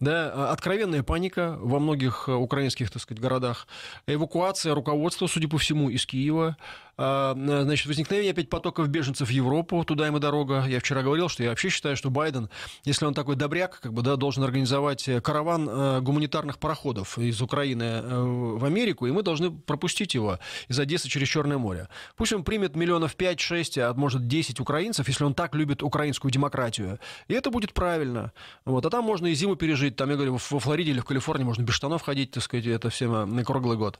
Да, откровенная паника во многих э, украинских, так сказать, городах. Эвакуация руководства, судя по всему, из Киева. А, э, значит, возникновение опять потоков беженцев в Европу, туда им и дорога. Я вчера говорил, что я вообще считаю, что Байден, если он такой добряк, как бы, да, должен организовать э, караван э, гуманитарных пароходов из Украины в Америку, и мы должны пропустить его из Одессы через Черное море. Пусть он примет миллионов 5-6, а может 10 украинцев, если он так любит украинскую демократию. И это будет правильно. Вот. А там можно и зиму пережить. Там, я говорю, во Флориде или в Калифорнии можно без штанов ходить, так сказать, это всем на круглый год.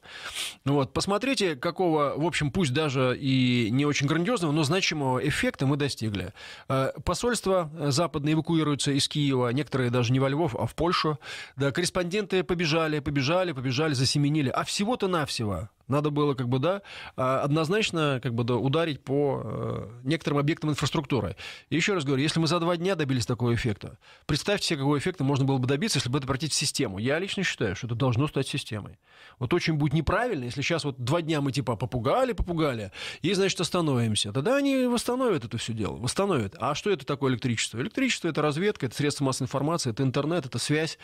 Вот. Посмотрите, какого, в общем, пусть да, даже и не очень грандиозного, но значимого эффекта мы достигли. Э, посольства э, западные эвакуируются из Киева, некоторые даже не во Львов, а в Польшу. Да, корреспонденты побежали, побежали, побежали, засеменили. А всего-то навсего надо было, как бы, да, а, однозначно, как бы, да, ударить по э, некоторым объектам инфраструктуры. И еще раз говорю, если мы за два дня добились такого эффекта, представьте себе, какого эффекта можно было бы добиться, если бы это обратить в систему. Я лично считаю, что это должно стать системой. Вот очень будет неправильно, если сейчас вот два дня мы, типа, попугали, попугали, и, значит, остановимся. Тогда они восстановят это все дело, восстановят. А что это такое электричество? Электричество – это разведка, это средства массовой информации, это интернет, это связь,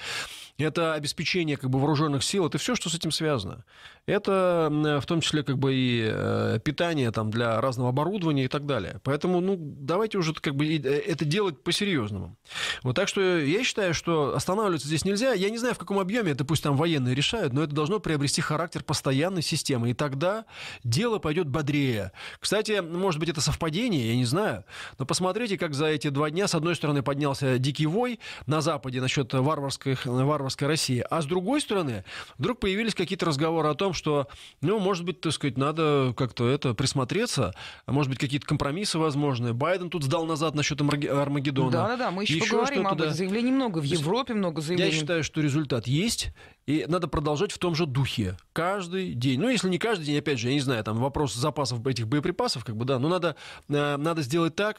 это обеспечение как бы, вооруженных сил, это все, что с этим связано. Это в том числе как бы, и э, питание там, для разного оборудования и так далее. Поэтому ну, давайте уже как бы, э, это делать по-серьезному. Вот, так что я считаю, что останавливаться здесь нельзя. Я не знаю, в каком объеме, это пусть там военные решают, но это должно приобрести характер постоянной системы. И тогда дело пойдет бодрее. Кстати, может быть, это совпадение, я не знаю. Но посмотрите, как за эти два дня, с одной стороны, поднялся дикий вой на Западе насчет варварских, варварских варварской России. А с другой стороны, вдруг появились какие-то разговоры о том, что, ну, может быть, так сказать, надо как-то это присмотреться, а может быть, какие-то компромиссы возможны. Байден тут сдал назад насчет Армагеддона. Да-да-да, мы еще, еще поговорим об этом. Да. Заявлений много, в Европе много заявлений. Я считаю, что результат есть, и надо продолжать в том же духе. Каждый день. Ну, если не каждый день, опять же, я не знаю, там вопрос запасов этих боеприпасов, как бы, да, но надо, э, надо сделать так,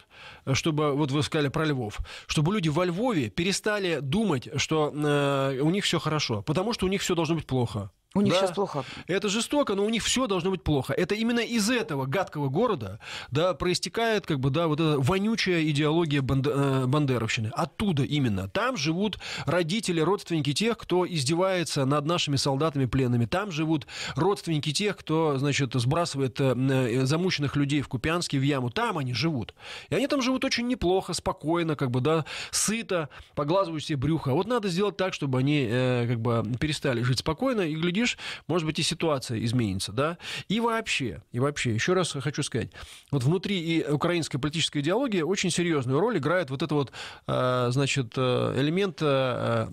чтобы, вот вы сказали про Львов, чтобы люди во Львове перестали думать, что э, у них все хорошо, потому что у них все должно быть плохо. У них да. сейчас плохо. Это жестоко, но у них все должно быть плохо. Это именно из этого гадкого города, да, проистекает как бы, да, вот эта вонючая идеология э, бандеровщины. Оттуда именно. Там живут родители, родственники тех, кто издевается над нашими солдатами пленными. Там живут родственники тех, кто, значит, сбрасывает э, э, замученных людей в Купянске в яму. Там они живут. И они там живут очень неплохо, спокойно, как бы, да, сыто, поглазывают себе брюхо. Вот надо сделать так, чтобы они, э, как бы, перестали жить спокойно и глядеть глядишь, может быть, и ситуация изменится, да? И вообще, и вообще, еще раз хочу сказать, вот внутри и украинской политической идеологии очень серьезную роль играет вот это вот, э, значит, э, элемент э,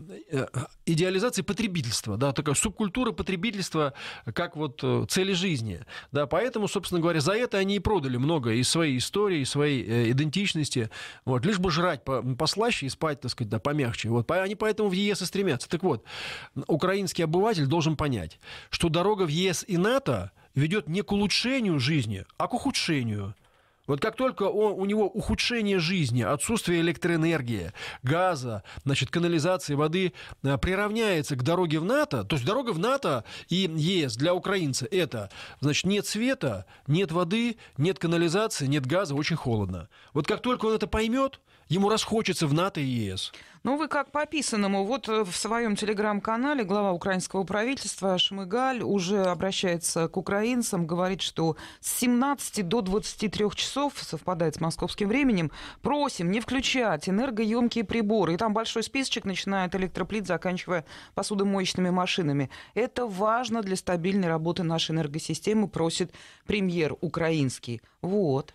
идеализации потребительства, да, такая субкультура потребительства как вот цели жизни, да, поэтому, собственно говоря, за это они и продали много из своей истории, из своей идентичности, вот, лишь бы жрать послаще и спать, так сказать, да, помягче, вот, они поэтому в ЕС и стремятся. Так вот, украинский обыватель должен понять, понять, что дорога в ЕС и НАТО ведет не к улучшению жизни, а к ухудшению. Вот как только он, у него ухудшение жизни, отсутствие электроэнергии, газа, значит, канализации, воды э, приравняется к дороге в НАТО, то есть дорога в НАТО и ЕС для украинца – это, значит, нет света, нет воды, нет канализации, нет газа, очень холодно. Вот как только он это поймет – Ему расхочется в НАТО и ЕС. Ну, вы как по описанному. Вот э, в своем телеграм-канале глава украинского правительства Шмыгаль уже обращается к украинцам, говорит, что с 17 до 23 часов, совпадает с московским временем, просим не включать энергоемкие приборы. И там большой списочек, начиная от электроплит, заканчивая посудомоечными машинами. Это важно для стабильной работы нашей энергосистемы, просит премьер украинский. Вот.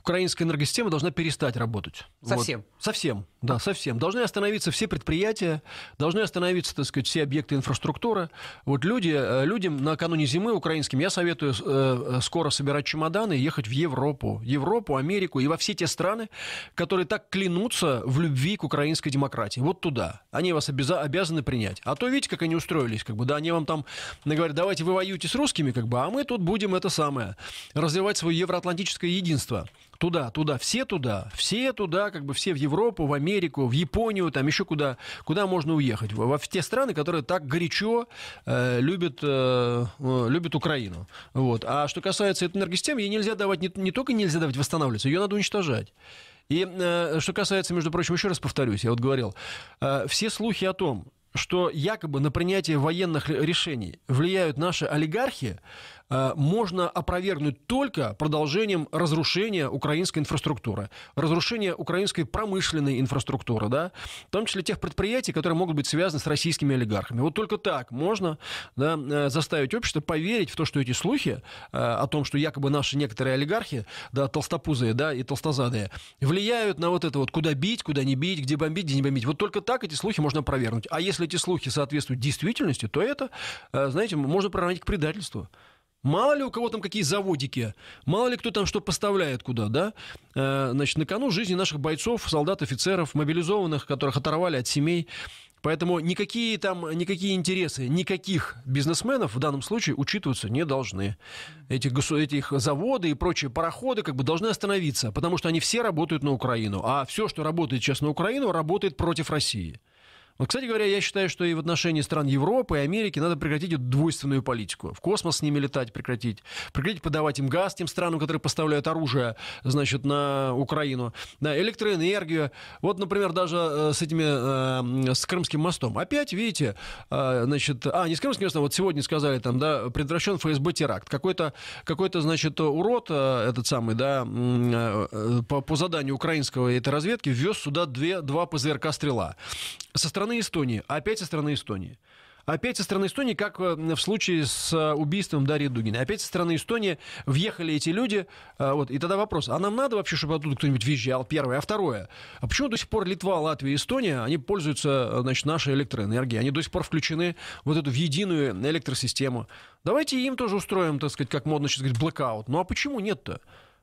Украинская энергосистема должна перестать работать. Совсем. Вот. Совсем, да, совсем. Должны остановиться все предприятия, должны остановиться, так сказать, все объекты инфраструктуры. Вот люди, э, людям накануне зимы украинским я советую э, э, скоро собирать чемоданы и ехать в Европу, Европу, Америку и во все те страны, которые так клянутся в любви к украинской демократии. Вот туда. Они вас обяза- обязаны принять. А то видите, как они устроились, как бы, да, они вам там говорят, давайте вы воюете с русскими, как бы, а мы тут будем это самое, развивать свое евроатлантическое единство. Туда, туда, все туда, все туда, как бы все в Европу, в Америку, в Японию, там еще куда, куда можно уехать, во в те страны, которые так горячо э, любят, э, э, любят Украину. Вот. А что касается этой энергосистемы, ей нельзя давать, не, не только нельзя давать восстанавливаться, ее надо уничтожать. И э, что касается, между прочим, еще раз повторюсь, я вот говорил, э, все слухи о том, что якобы на принятие военных решений влияют наши олигархи, Э, можно опровергнуть только продолжением разрушения украинской инфраструктуры, разрушения украинской промышленной инфраструктуры, да, в том числе тех предприятий, которые могут быть связаны с российскими олигархами. Вот только так можно да, э, заставить общество поверить в то, что эти слухи э, о том, что якобы наши некоторые олигархи, да, толстопузые, да, и толстозадые, влияют на вот это вот, куда бить, куда не бить, где бомбить, где не бомбить. Вот только так эти слухи можно опровергнуть. А если эти слухи соответствуют действительности, то это, знаете, можно приравнять к предательству. Мало ли у кого там какие заводики, мало ли кто там что поставляет куда, да? Э, значит, на кону жизни наших бойцов, солдат, офицеров, мобилизованных, которых оторвали от семей. Поэтому никакие там, никакие интересы никаких бизнесменов в данном случае учитываться не должны. Эти, этих заводы и прочие пароходы как бы должны остановиться, потому что они все работают на Украину. А все, что работает сейчас на Украину, работает против России. Вот, кстати говоря, я считаю, что и в отношении стран Европы и Америки надо прекратить эту двойственную политику. В космос с ними летать прекратить. Прекратить подавать им газ тем странам, которые поставляют оружие, значит, на Украину. На электроэнергию. Вот, например, даже э, с этими, э, с Крымским мостом. Опять, видите, э, значит, а, не с Крымским мостом, вот сегодня сказали там, да, предотвращен ФСБ теракт. Какой-то, какой-то значит, урод этот самый, да, по, по заданию украинского этой разведки ввез сюда две, два ПЗРК «Стрела». Со стороны стороны Эстонии, опять со стороны Эстонии. Опять со стороны Эстонии, как э, в случае с э, убийством Дарьи Дугиной. Опять со стороны Эстонии въехали эти люди. Э, вот, и тогда вопрос, а нам надо вообще, чтобы оттуда кто-нибудь въезжал? Первое. А второе, а почему до сих пор Литва, Латвия, Эстония, они пользуются значит, нашей электроэнергией? Они до сих пор включены вот эту в единую электросистему. Давайте им тоже устроим, так сказать, как модно сейчас говорить, блокаут. Ну а почему нет-то?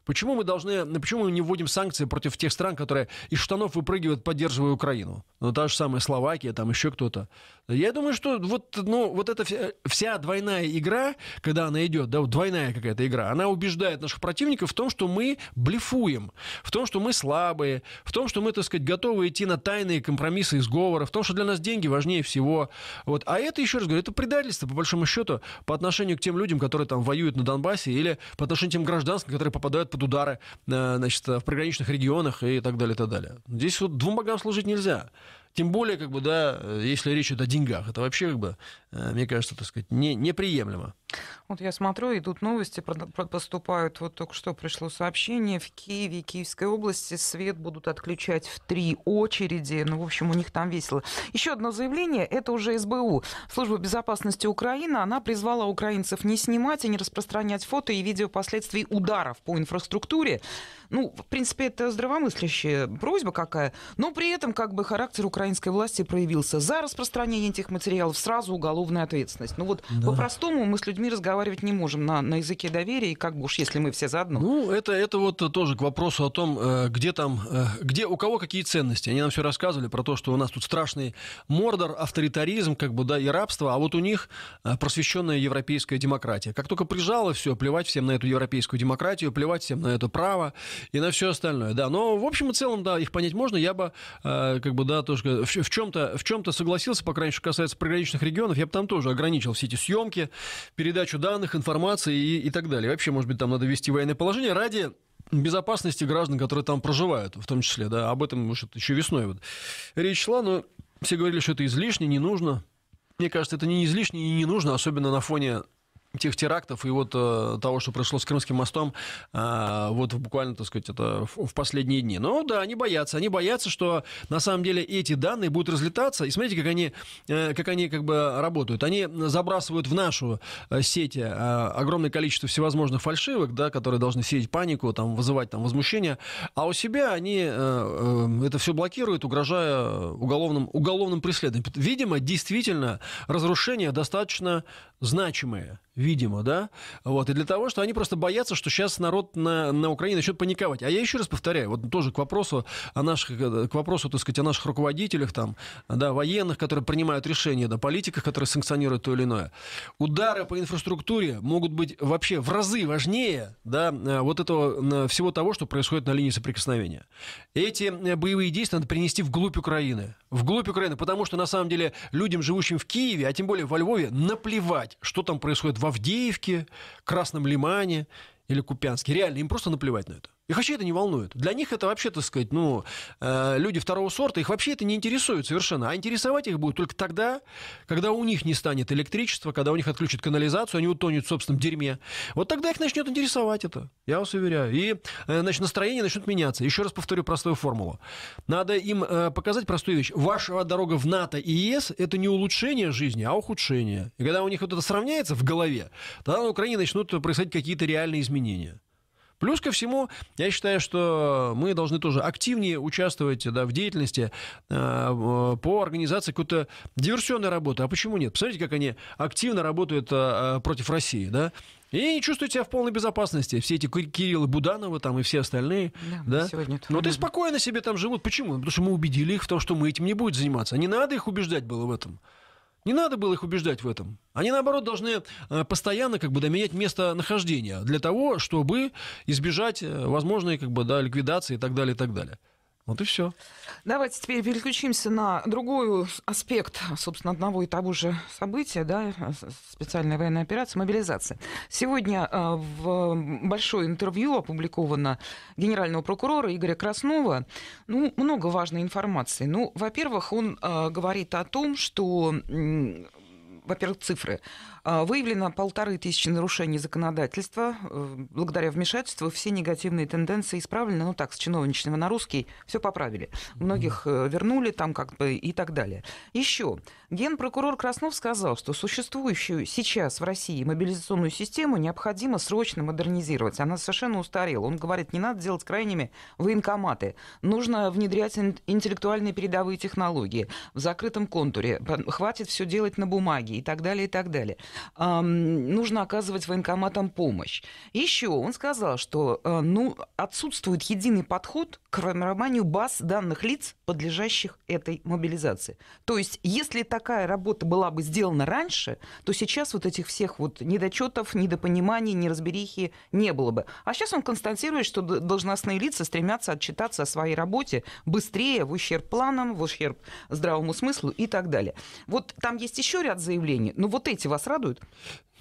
Почему мы должны, почему мы не вводим санкции против тех стран, которые из штанов выпрыгивают, поддерживая Украину? Ну, та же самая Словакия, там еще кто-то. Я думаю, что вот, ну, вот эта вся двойная игра, когда она идет, да, вот двойная какая-то игра, она убеждает наших противников в том, что мы блефуем, в том, что мы слабые, в том, что мы, так сказать, готовы идти на тайные компромиссы и сговоры, в том, что для нас деньги важнее всего. Вот. А это, еще раз говорю, это предательство, по большому счету, по отношению к тем людям, которые там воюют на Донбассе, или по отношению к тем гражданским, которые попадают под удары э, значит, в приграничных регионах и так далее, и так далее. Здесь вот двум богам служить нельзя. Тем более, как бы, да, э, если речь идет о деньгах, это вообще, как бы, э, мне кажется, так сказать, не, неприемлемо. Вот я смотрю, идут новости, поступают, вот только что пришло сообщение, в Киеве, Киевской области свет будут отключать в три очереди, ну, в общем, у них там весело. Еще одно заявление, это уже СБУ. Служба безопасности Украины, она призвала украинцев не снимать и не распространять фото и видео последствий ударов по инфраструктуре. Ну, в принципе, это здравомыслящая просьба какая, но при этом как бы характер Украины украинской власти проявился. За распространение этих материалов сразу уголовная ответственность. Ну вот да. по-простому мы с людьми разговаривать не можем на, на языке доверия, и как бы уж если мы все заодно. Ну, это, это вот тоже к вопросу о том, э, где там, э, где у кого какие ценности. Они нам все рассказывали про то, что у нас тут страшный мордор, авторитаризм, как бы, да, и рабство, а вот у них э, просвещенная европейская демократия. Как только прижало все, плевать всем на эту европейскую демократию, плевать всем на это право и на все остальное, да. Но, в общем и целом, да, их понять можно. Я бы, как бы, да, тоже Э, в, в чем-то в чем-то согласился, по крайней мере, что касается приграничных регионов, я бы там тоже ограничил все эти съемки, передачу данных, информации и, и так далее. Вообще, может быть, там надо вести военное положение ради безопасности граждан, которые там проживают, в том числе, да, об этом может, еще весной вот речь шла, но все говорили, что это излишне, не нужно. Мне кажется, это не излишне и не нужно, особенно на фоне тех терактов и вот э, того, что произошло с Крымским мостом, э, вот буквально, так сказать, это в, последние дни. Ну да, они боятся, они боятся, что на самом деле эти данные будут разлетаться. И смотрите, как они, э, как они как бы работают. Они забрасывают в нашу э, сеть огромное количество всевозможных фальшивок, да, которые должны сеять панику, там вызывать там возмущение, а у себя они это все блокируют, угрожая уголовным уголовным преследованием. Видимо, действительно разрушения достаточно значимые видимо, да? Вот, и для того, что они просто боятся, что сейчас народ на, на Украине начнет паниковать. А я еще раз повторяю, вот тоже к вопросу о наших, э, к вопросу, так сказать, о наших руководителях, там, да, военных, которые принимают решения, да, политиках, которые санкционируют то или иное. Удары по инфраструктуре могут быть вообще в разы важнее, да, э, вот этого, всего того, что происходит на линии соприкосновения. Эти э, боевые действия надо принести вглубь Украины. Вглубь Украины, потому что, на самом деле, людям, живущим в Киеве, а тем более во Львове, наплевать, что там происходит во в Авдеевке, Красном Лимане или Купянске. Реально, им просто наплевать на это. Их вообще это не волнует. Для них это вообще, так сказать, ну, э, люди второго сорта, их вообще это не интересует совершенно. А интересовать их будет только тогда, когда у них не станет электричества, когда у них отключат канализацию, они утонут в собственном дерьме. Вот тогда их начнет интересовать это, я вас уверяю. И, э, значит, настроение начнет меняться. Еще раз повторю простую формулу. Надо им э, показать простую вещь. Ваша дорога в НАТО и ЕС – это не улучшение жизни, а ухудшение. И когда у них вот это сравняется в голове, тогда на Украине начнут происходить какие-то реальные изменения. Плюс ко всему, я считаю, что мы должны тоже активнее участвовать да, в деятельности э, э по организации какой-то диверсионной работы. А почему нет? Посмотрите, как они активно работают э, э против России, да? И чувствуют себя в полной безопасности. Все эти Кириллы Буданова там и все остальные. Да, да? сегодня Но ты спокойно себе там живут. Почему? Потому что мы убедили их в том, что мы этим не будем заниматься. Не надо их убеждать было в этом. Не надо было их убеждать в этом. Они, наоборот, должны э, постоянно как бы, доменять место нахождения для того, чтобы избежать э, возможной как бы, да, ликвидации и так далее, и так далее. Вот и все. Давайте теперь переключимся на другой аспект, собственно, одного и того же события, да, специальная военная операция, мобилизация. Сегодня э, в большое интервью опубликовано генерального прокурора Игоря Краснова. Ну, много важной информации. Ну, во-первых, он э, говорит о том, что во-первых, цифры. А, выявлено полторы тысячи нарушений законодательства. Э, благодаря вмешательству все негативные тенденции исправлены. Ну так, с чиновничного на русский все поправили. Многих э, вернули там как бы и так далее. Еще. Генпрокурор Краснов сказал, что существующую сейчас в России мобилизационную систему необходимо срочно модернизировать. Она совершенно устарела. Он говорит, не надо делать крайними военкоматы. Нужно внедрять интеллектуальные передовые технологии в закрытом контуре. Хватит все делать на бумаге и так далее, и так далее нужно оказывать военкоматам помощь. Еще он сказал, что э, ну, отсутствует единый подход к формированию баз данных лиц, подлежащих этой мобилизации. То есть, если такая работа была бы сделана раньше, то сейчас вот этих всех вот недочетов, недопониманий, неразберихи не было бы. А сейчас он констатирует, что должностные лица стремятся отчитаться о своей работе быстрее, в ущерб планам, в ущерб здравому смыслу и так далее. Вот там есть еще ряд заявлений, но вот эти вас радуют радует?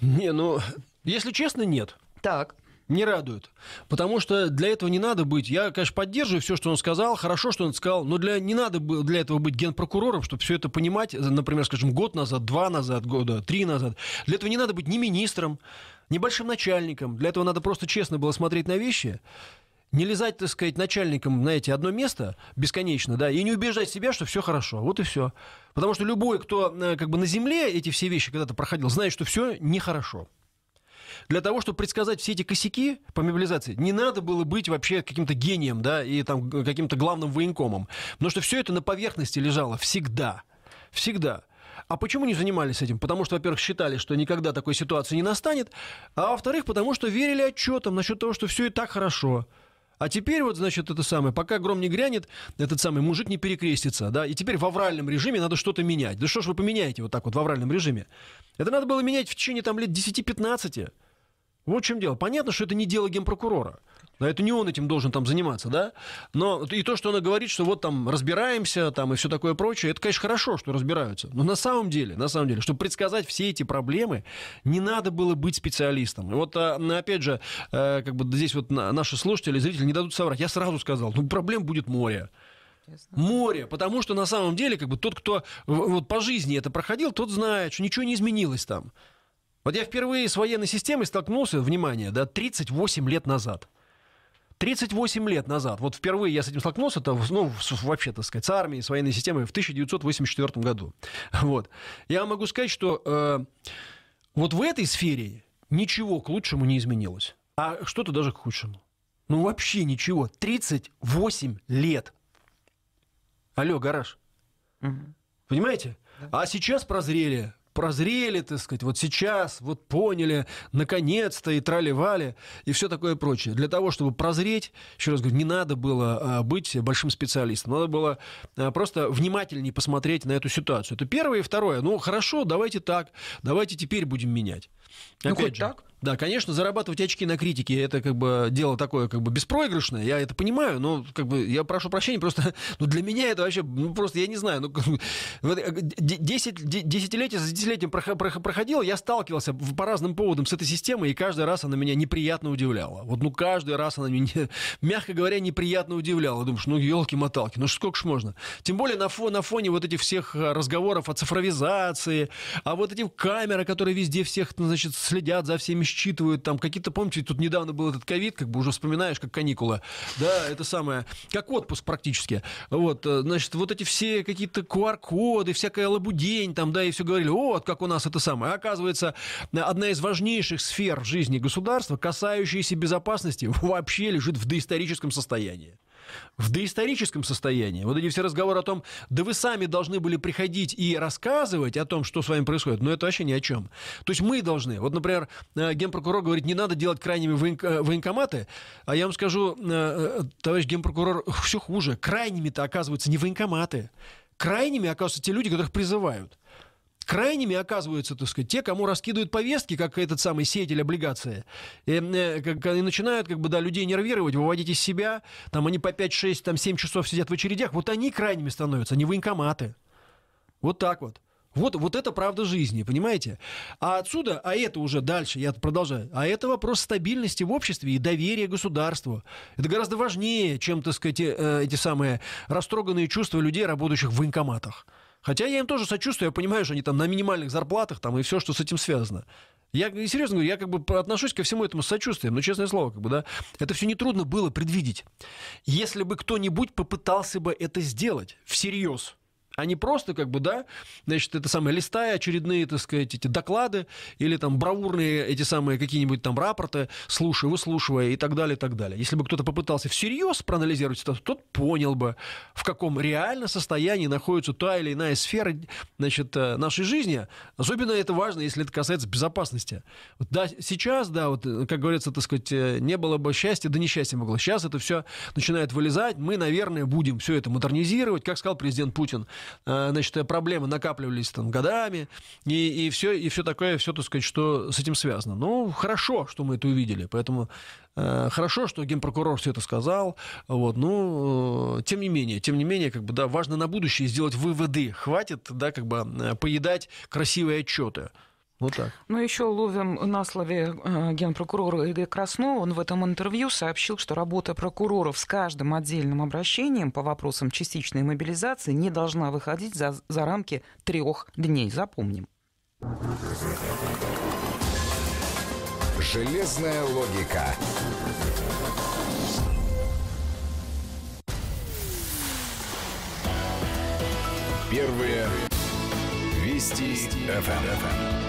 Не, ну, если честно, нет. Так. Не радует. Потому что для этого не надо быть. Я, конечно, поддерживаю все, что он сказал. Хорошо, что он сказал. Но для, не надо было для этого быть генпрокурором, чтобы все это понимать. Например, скажем, год назад, два назад, года, три назад. Для этого не надо быть ни министром, ни большим начальником. Для этого надо просто честно было смотреть на вещи не лезать, так сказать, начальником, знаете, одно место бесконечно, да, и не убеждать себя, что все хорошо. Вот и все. Потому что любой, кто э, как бы на земле эти все вещи когда-то проходил, знает, что все нехорошо. Для того, чтобы предсказать все эти косяки по мобилизации, не надо было быть вообще каким-то гением, да, и там э, каким-то главным военкомом. Потому что все это на поверхности лежало всегда. Всегда. А почему не занимались этим? Потому что, во-первых, считали, что никогда такой ситуации не настанет, а во-вторых, потому что верили отчетам насчет того, что все и так хорошо. А теперь вот, значит, это самое, пока гром не грянет, этот самый мужик не перекрестится, да, и теперь в авральном режиме надо что-то менять. Да что ж вы поменяете вот так вот в авральном режиме? Это надо было менять в течение там лет 10-15. Вот в чем дело. Понятно, что это не дело генпрокурора. Но это не он этим должен там заниматься, да? Но и то, что она говорит, что вот там разбираемся, там и все такое прочее, это, конечно, хорошо, что разбираются. Но на самом деле, на самом деле, чтобы предсказать все эти проблемы, не надо было быть специалистом. И вот, а, опять же, э, как бы здесь вот наши слушатели, зрители не дадут соврать. Я сразу сказал, ну, проблем будет море Море, потому что на самом деле, как бы тот, кто вот по жизни это проходил, тот знает, что ничего не изменилось там. Вот я впервые с военной системой столкнулся, внимание, да, 38 лет назад. 38 лет назад, вот впервые я с этим столкнулся, это, ну, вообще, так сказать, с армией, с военной системой в 1984 году. Вот. Я могу сказать, что э, вот в этой сфере ничего к лучшему не изменилось, а что-то даже к худшему. Ну, вообще ничего. 38 лет. Алло, гараж. Угу. Понимаете? Да. А сейчас прозрели прозрели, так сказать, вот сейчас, вот поняли, наконец-то и трали и все такое прочее. Для того, чтобы прозреть, еще раз говорю, не надо было а, быть большим специалистом, надо было а, просто внимательнее посмотреть на эту ситуацию. Это первое и второе. Ну, хорошо, давайте так, давайте теперь будем менять. Опять ну, хоть же, так? Да, конечно, зарабатывать очки на критике это как бы дело такое как бы беспроигрышное, я это понимаю, но как бы я прошу прощения, просто ну, для меня это вообще, ну просто я не знаю, ну, 10, э, десятилетие за десятилетием проходило, я сталкивался по разным поводам с этой системой, и каждый раз она меня неприятно удивляла. Вот ну каждый раз она меня, мягко говоря, неприятно удивляла. Думаешь, ну елки-моталки, ну сколько ж можно? Тем более на, фо, на фоне вот этих всех э, разговоров о цифровизации, а вот эти камеры, которые везде всех, ну, значит, следят за всеми считывают, там какие-то, помните, тут недавно был этот ковид, как бы уже вспоминаешь, как каникула, да, это самое, как отпуск практически. Вот, э, значит, вот эти все какие-то QR-коды, всякая лабудень там, да, и все говорили, вот, как у нас это самое. А оказывается, одна из важнейших сфер жизни государства, касающаяся безопасности, вообще лежит в доисторическом состоянии в доисторическом состоянии. Вот эти все разговоры о том, да вы сами должны были приходить и рассказывать о том, что с вами происходит, но это вообще ни о чем. То есть мы должны. Вот, например, э, генпрокурор говорит, не надо делать крайними э, военкоматы, а я вам скажу, э, товарищ генпрокурор, все хуже. Крайними-то оказываются не военкоматы. Крайними оказываются те люди, которых призывают крайними оказываются, так сказать, те, кому раскидывают повестки, как этот самый сеятель облигации, и, э, и начинают, как бы, да, людей нервировать, выводить из себя, там они по 5-6, там 7 часов сидят в очередях, вот они крайними становятся, не военкоматы. Вот так вот. Вот, вот это правда жизни, понимаете? А отсюда, а это уже дальше, я продолжаю, а это вопрос стабильности в обществе и доверия государству. Это гораздо важнее, чем, так сказать, э, э, эти самые растроганные чувства людей, работающих в военкоматах. Хотя я им тоже сочувствую, я понимаю, что они там на минимальных зарплатах там, и все, что с этим связано. Я серьезно говорю, я как бы отношусь ко всему этому с сочувствием, но честное слово, как бы, да, это все нетрудно было предвидеть. Если бы кто-нибудь попытался бы это сделать всерьез, они а просто как бы, да, значит, это самое, листая очередные, так сказать, эти доклады или там бравурные эти самые какие-нибудь там рапорты, слушая, выслушивая и так далее, и так далее. Если бы кто-то попытался всерьез проанализировать это, тот понял бы, в каком реально состоянии находится та или иная сфера значит, э, нашей жизни. Особенно это важно, если это касается безопасности. Вот, да, сейчас, да, вот, э, как говорится, так сказать, э, не было бы счастья, да несчастье могло. Сейчас это все начинает вылезать. Мы, наверное, будем все это модернизировать. Как сказал президент Путин, Э, значит, проблемы накапливались там годами, и, и все, и все такое, все, так сказать, что с этим связано. Ну, хорошо, что мы это увидели, поэтому э, Хорошо, что генпрокурор все это сказал, вот, ну э, тем не менее, тем не менее, как бы, да, важно на будущее сделать выводы, хватит, да, как бы, поедать красивые отчеты. Вот так. Ну, еще ловим на слове э, генпрокурора Игоря Краснова. Он в этом интервью сообщил, что работа прокуроров с каждым отдельным обращением по вопросам частичной мобилизации не должна выходить за, за рамки трех дней. Запомним. Железная логика. Первые вести ФМ.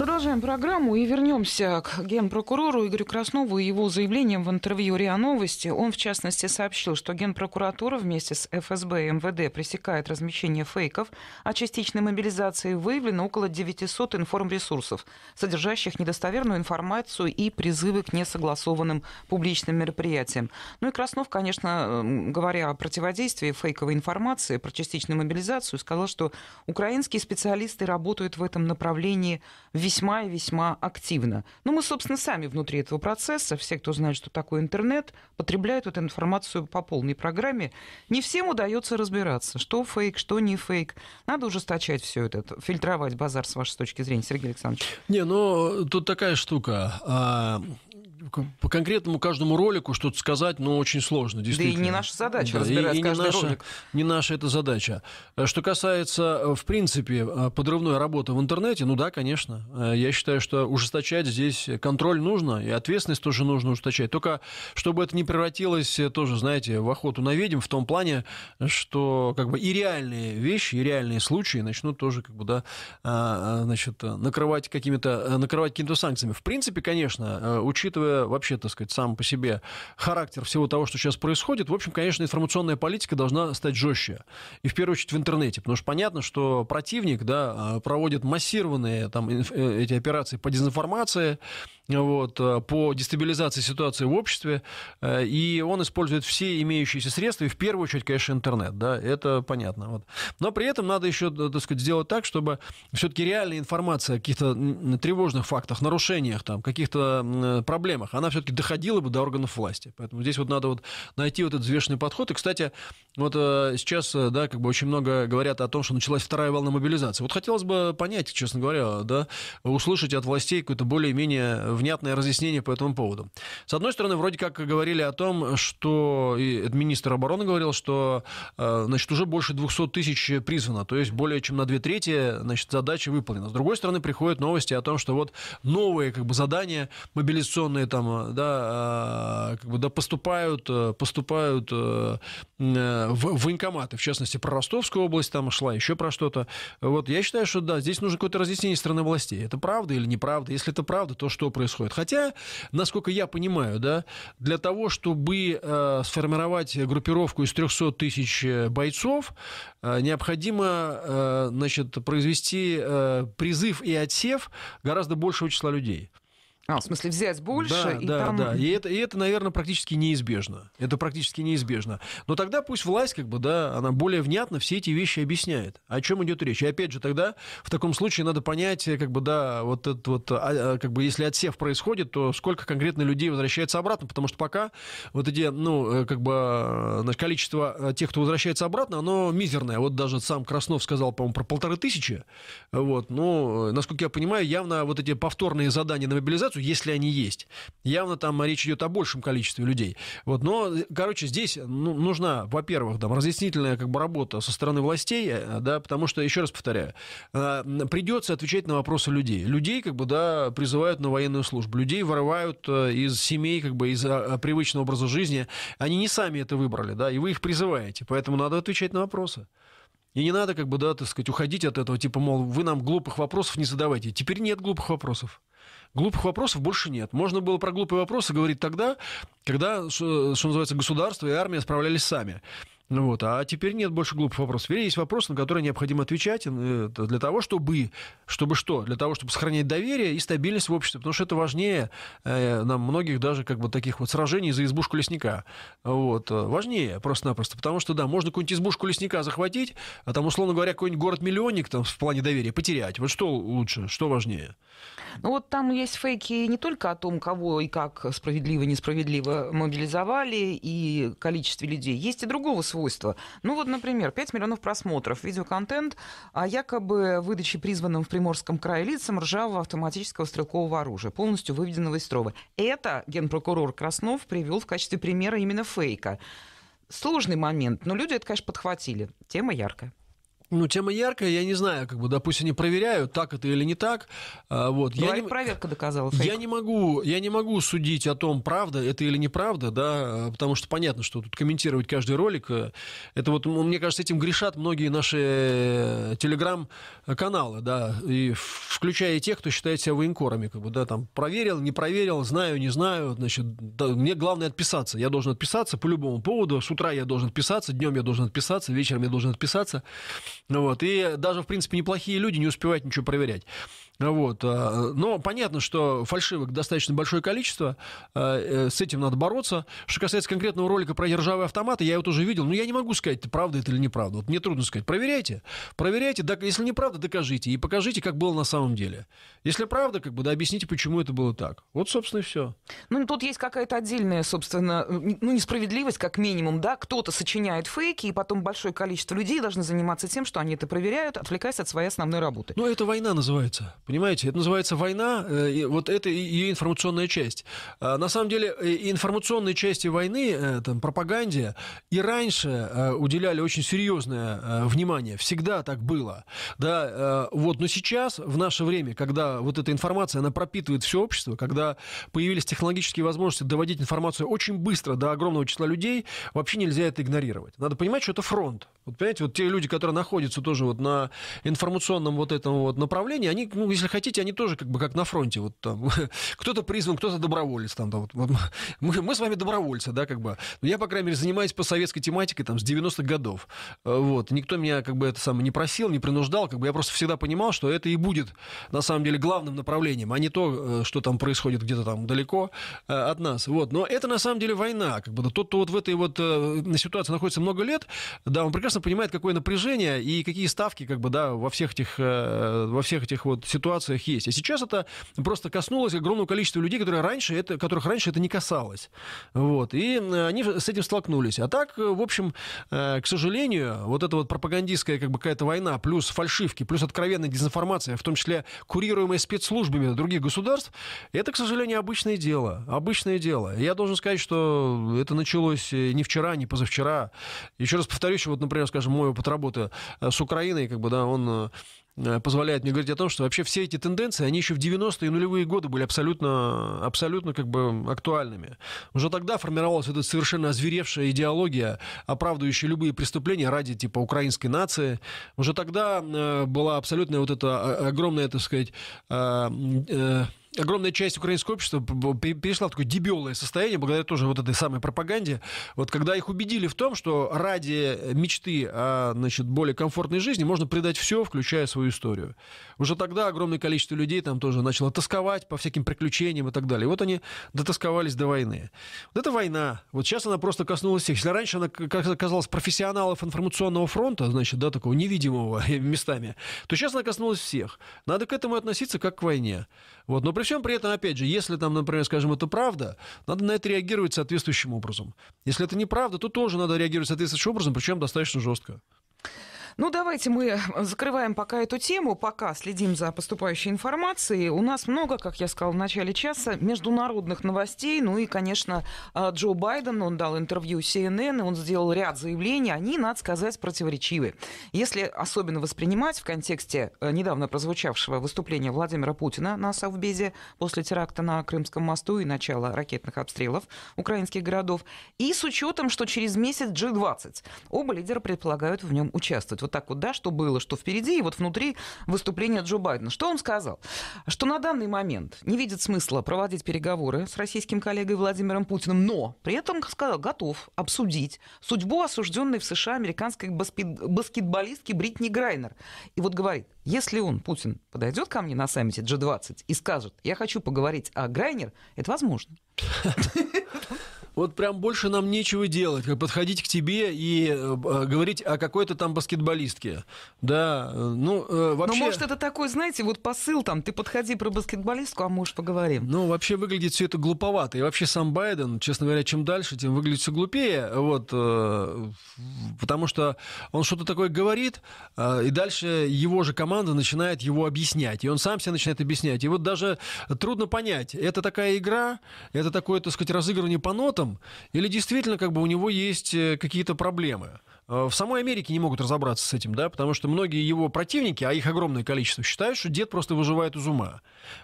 Продолжаем программу и вернемся к генпрокурору Игорю Краснову и его заявлениям в интервью РИА Новости. Он, в частности, сообщил, что генпрокуратура вместе с ФСБ и МВД пресекает размещение фейков, а частичной мобилизации выявлено около 900 информресурсов, содержащих недостоверную информацию и призывы к несогласованным публичным мероприятиям. Ну и Краснов, конечно, говоря о противодействии фейковой информации, про частичную мобилизацию, сказал, что украинские специалисты работают в этом направлении в весьма и весьма активно. Но ну, мы, собственно, сами внутри этого процесса, все, кто знает, что такое интернет, потребляют эту информацию по полной программе. Не всем удается разбираться, что фейк, что не фейк. Надо ужесточать все это, фильтровать базар с вашей точки зрения, Сергей Александрович. Не, ну тут такая штука. А, по конкретному каждому ролику что-то сказать, но очень сложно, действительно. Да и не наша задача да, разбирать и, и каждый наша, ролик. Не наша эта задача. Э, что касается, э, в принципе, э, подрывной работы в интернете, ну да, конечно. Я считаю, что ужесточать здесь контроль нужно, и ответственность тоже нужно ужесточать. Только чтобы это не превратилось тоже, знаете, в охоту на ведьм в том плане, что как бы и реальные вещи, и реальные случаи начнут тоже как бы, да, а, а, значит, накрывать какими-то накрывать какими-то санкциями. В принципе, конечно, учитывая вообще, так сказать, сам по себе характер всего того, что сейчас происходит, в общем, конечно, информационная политика должна стать жестче. И в первую очередь в интернете, потому что понятно, что противник, да, а, проводит массированные там э, эти операции по дезинформации, вот, э, по дестабилизации ситуации в обществе, э, и он использует все имеющиеся средства, и в первую очередь, конечно, интернет, да, это понятно. Вот. Но при этом надо еще, так сказать, сделать так, чтобы все-таки реальная информация о каких-то тревожных фактах, нарушениях, там, каких-то э, проблемах, она все-таки доходила бы до органов власти. Поэтому здесь вот надо вот найти вот этот взвешенный подход. И, кстати, вот сейчас, да, как бы очень много говорят о том, что началась вторая волна мобилизации. Вот хотелось бы понять, честно говоря, да, услышать от властей какое то более-менее внятное разъяснение по этому поводу. С одной стороны, вроде как говорили о том, что и министр обороны говорил, что э, значит, уже больше 200 тысяч призвано, то есть более чем на две трети значит, задачи выполнена. С другой стороны, приходят новости о том, что вот новые как бы, задания мобилизационные там, э, да, э, как бы, да, поступают, поступают в военкоматы, в частности, про Ростовскую область там шла, еще про что-то. Вот я считаю, что да, здесь нужно какое-то разъяснение стороны властей. Это правда или неправда? Если это правда, то что происходит? происходит. Хотя, насколько я понимаю, да, для того, чтобы э, сформировать группировку из 300 тысяч э, бойцов, э, необходимо э, значит, произвести э, призыв и отсев гораздо большего числа людей. А, в смысле, взять больше? Да, и да, там... да. И это, и это, наверное, практически неизбежно. Это практически неизбежно. Но тогда пусть власть, как бы, да, она более внятно все эти вещи объясняет. О чем идет речь? И опять же, тогда в таком случае надо понять, э, как бы, да, вот этот вот, а, а, как бы, если отсев происходит, то сколько конкретно людей возвращается обратно, потому что пока вот эти, ну, э, как бы, э, значит, количество тех, кто возвращается обратно, оно мизерное. Вот даже сам Краснов сказал, по-моему, про полторы тысячи. Вот, ну, насколько я понимаю, явно вот эти повторные задания на мобилизацию массу, если они есть. Явно там речь идет о большем количестве людей. Вот, но, э, короче, здесь ну, нужна, во-первых, там, разъяснительная как бы, работа со стороны властей, э, да, потому что, еще раз повторяю, э, придется отвечать на вопросы людей. Людей, как бы, да, призывают на военную службу. Людей вырывают из семей, как бы, из а, а, привычного образа жизни. Они не сами это выбрали, да, и вы их призываете. Поэтому надо отвечать на вопросы. И не надо, как бы, да, так сказать, уходить от этого, типа, мол, вы нам глупых вопросов не задавайте. Теперь нет глупых вопросов. Глупых вопросов больше нет. Можно было про глупые вопросы говорить тогда, когда, что называется, государство и армия справлялись сами. Ну вот, а теперь нет больше глупых вопросов. Теперь есть вопросы, на которые необходимо отвечать э, для того, чтобы, чтобы что? Для того, чтобы сохранять доверие и стабильность в обществе, потому что это важнее э, нам многих даже как бы таких вот сражений за избушку лесника. Вот, э, важнее просто-напросто, потому что, да, можно какую-нибудь избушку лесника захватить, а там, условно говоря, какой-нибудь город-миллионник там в плане доверия потерять. Вот что лучше, что важнее? Ну вот там есть фейки не только о том, кого и как справедливо, несправедливо мобилизовали и количестве людей. Есть и другого свойства свойства. Ну вот, например, 5 миллионов просмотров, видеоконтент о а якобы выдаче призванным в Приморском крае лицам ржавого автоматического стрелкового оружия, полностью выведенного из строя. Это генпрокурор Краснов привел в качестве примера именно фейка. Сложный момент, но люди это, конечно, подхватили. Тема яркая. Ну, тема яркая, я не знаю, как бы, допустим, они проверяют, так это или не так. А, вот. Говорит, я не, проверка доказала. Фейк. Я не могу, я не могу судить о том, правда это или неправда, да, потому что понятно, что тут комментировать каждый ролик, э, это вот, мне кажется, этим грешат многие наши э, телеграм-каналы, да, и включая и тех, кто считает себя военкорами, как бы, да, там, проверил, не проверил, знаю, не знаю, значит, да, мне главное отписаться, я должен отписаться по любому поводу, с утра я должен отписаться, днем я должен отписаться, вечером я должен отписаться. Вот. И даже, в принципе, неплохие люди не успевают ничего проверять. Вот. А, но понятно, что фальшивок достаточно большое количество, а, э, с этим надо бороться. Что касается конкретного ролика про нержавые автоматы, я его тоже видел, но ну, я не могу сказать, правда это или неправда. Вот мне трудно сказать. Проверяйте, проверяйте, если неправда, докажите и покажите, как было на самом деле. Если правда, как бы, да, объясните, почему это было так. Вот, собственно, и все. Ну, тут есть какая-то отдельная, собственно, ну, несправедливость, как минимум, да, кто-то сочиняет фейки, и потом большое количество людей должны заниматься тем, что они это проверяют, отвлекаясь от своей основной работы. Ну, это война называется. Понимаете, это называется война, э, и вот это ее информационная часть. А, на самом деле, э, информационной части войны, э, там, пропаганде, и раньше уделяли очень серьезное внимание. Всегда так было. Да, вот, но сейчас, в наше время, когда вот эта информация, она пропитывает все общество, когда появились технологические возможности доводить информацию очень быстро до огромного числа людей, вообще нельзя это игнорировать. Надо понимать, что это фронт. Вот, понимаете, вот те люди, которые находятся тоже вот на информационном вот этом вот направлении, они, ну, если хотите, они тоже как бы как на фронте. Вот там кто-то призван, кто-то доброволец. Там, да вот, мы, мы с вами добровольцы, да, как бы. Но я, по крайней мере, занимаюсь по советской тематике там с 90-х годов. Э, вот. Никто меня как бы это самое не просил, не принуждал. Как бы я просто всегда понимал, что это и будет на самом деле главным направлением, а не то, э, что там происходит где-то там далеко э, от нас. Вот. Но это на самом деле война. Как бы тот, кто вот в этой вот ситуации находится много лет, да, он прекрасно понимает, какое напряжение и какие ставки как бы, да, во всех этих, во всех этих вот ситуациях ситуациях есть. А сейчас это просто коснулось огромного количества людей, которые раньше это, которых раньше это не касалось. Вот. И э, они с этим столкнулись. А так, э, в общем, э, к сожалению, вот эта вот пропагандистская как бы какая-то война, плюс фальшивки, плюс откровенная дезинформация, в том числе курируемая спецслужбами других государств, это, к сожалению, обычное дело. Обычное дело. Я должен сказать, что это началось не вчера, не позавчера. Еще раз повторюсь, вот, например, скажем, мой опыт работы с Украиной, как бы, да, он Э, позволяет мне говорить о том, что вообще все эти тенденции, они еще в 90-е и нулевые годы были абсолютно, абсолютно как бы актуальными. Уже тогда формировалась эта совершенно озверевшая идеология, оправдывающая любые преступления ради типа украинской нации. Уже тогда э, была абсолютная вот эта а, огромная, так сказать, э, огромная часть украинского общества перешла в такое дебелое состояние, благодаря тоже вот этой самой пропаганде. Вот когда их убедили в том, что ради мечты о значит, более комфортной жизни можно предать все, включая свою историю. Уже тогда огромное количество людей там тоже начало тосковать по всяким приключениям и так далее. И вот они дотосковались до войны. Вот это война. Вот сейчас она просто коснулась всех. Если раньше она оказалась профессионалов информационного фронта, значит, да, такого невидимого местами, то сейчас она коснулась всех. Надо к этому относиться как к войне. Вот. Но при всем при этом, опять же, если там, например, скажем, это правда, надо на это реагировать соответствующим образом. Если это неправда, то тоже надо реагировать соответствующим образом, причем достаточно жестко. Ну, давайте мы э, закрываем пока эту тему, пока следим за поступающей информацией. У нас много, как я сказал в начале часа, международных новостей. Ну и, конечно, э, Джо Байден, он дал интервью CNN, и он сделал ряд заявлений. Они, надо сказать, противоречивы. Если особенно воспринимать в контексте э, недавно прозвучавшего выступления Владимира Путина на Совбезе после теракта на Крымском мосту и начала ракетных обстрелов украинских городов, и с учетом, что через месяц G20 оба лидера предполагают в нем участвовать вот так вот, да, что было, что впереди, и вот внутри выступления Джо Байдена. Что он сказал? Что на данный момент не видит смысла проводить переговоры с российским коллегой Владимиром Путиным, но при этом сказал, готов обсудить судьбу осужденной в США американской баскетболистки Бритни Грайнер. И вот говорит, если он, Путин, подойдет ко мне на саммите G20 и скажет, я хочу поговорить о Грайнер, это возможно вот прям больше нам нечего делать, как подходить к тебе и э, э говорить о какой-то там баскетболистке. Да, э, ну, э, вообще... Но, ну, может, это такой, знаете, вот посыл там, ты подходи про баскетболистку, а мы может, поговорим. Ну, вообще выглядит все это глуповато. И вообще сам Байден, честно говоря, чем дальше, тем выглядит все глупее, вот, э, потому что он что-то такое говорит, э, и дальше его же команда начинает его объяснять, и он сам себя начинает объяснять. И вот даже трудно понять, это такая игра, это такое, так сказать, разыгрывание по нотам, опытом, или действительно как бы у него есть э, какие-то проблемы? Э, в самой Америке не могут разобраться с этим, да, потому что многие его противники, а их огромное количество, считают, что дед просто выживает из ума.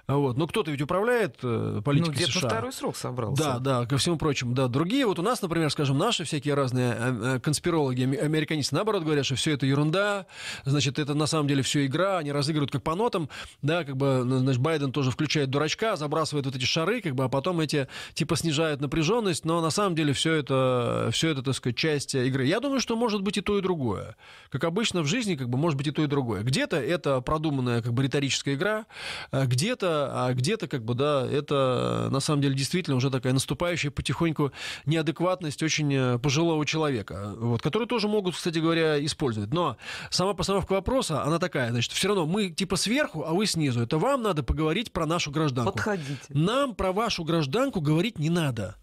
Вот. Но ну, кто-то ведь управляет э, политикой ну, где-то США. второй срок собрался. Да, да, ко всему прочему. Да, другие, вот у нас, например, скажем, наши всякие разные э, э, конспирологи, американисты, наоборот, говорят, что все это ерунда, значит, это на самом деле все игра, они разыгрывают как по нотам, да, как бы, ну, значит, Байден тоже включает дурачка, забрасывает вот эти шары, как бы, а потом эти, типа, снижают напряженность, но на самом деле все это, все это, так сказать, часть игры. Я думаю, что может быть и то, и другое. Как обычно в жизни, как бы, может быть и то, и другое. Где-то это продуманная, как бы, риторическая игра, а где где-то, а где-то как бы, да, это на самом деле действительно уже такая наступающая потихоньку неадекватность очень э, пожилого человека, вот, который тоже могут, кстати говоря, использовать. Но сама постановка вопроса, она такая, значит, все равно мы типа сверху, а вы снизу. Это вам надо поговорить про нашу гражданку. Подходите. Нам про вашу гражданку говорить не надо.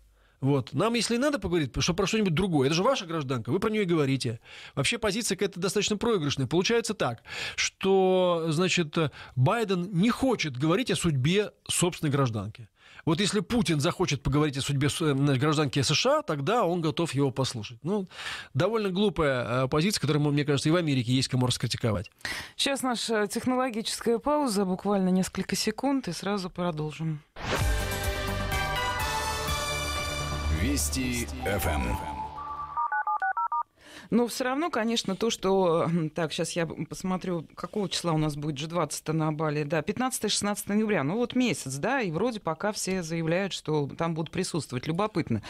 Вот. Нам, если надо поговорить, что про что-нибудь другое, это же ваша гражданка, вы про нее и говорите. Вообще позиция какая-то достаточно проигрышная. Получается так, что, значит, Байден не хочет говорить о судьбе собственной гражданки. Вот если Путин захочет поговорить о судьбе э, гражданки США, тогда он готов его послушать. Ну, довольно глупая э, позиция, которую, мне кажется, и в Америке есть кому раскритиковать. Сейчас наша технологическая пауза, буквально несколько секунд, и сразу продолжим. Вести ФМ. Эм. Но ну, все равно, конечно, то, что... Так, сейчас я посмотрю, какого числа у нас будет G20 на Бали. Да, 15-16 ноября. Ну вот месяц, да, и вроде пока все заявляют, что там будут присутствовать. Любопытно.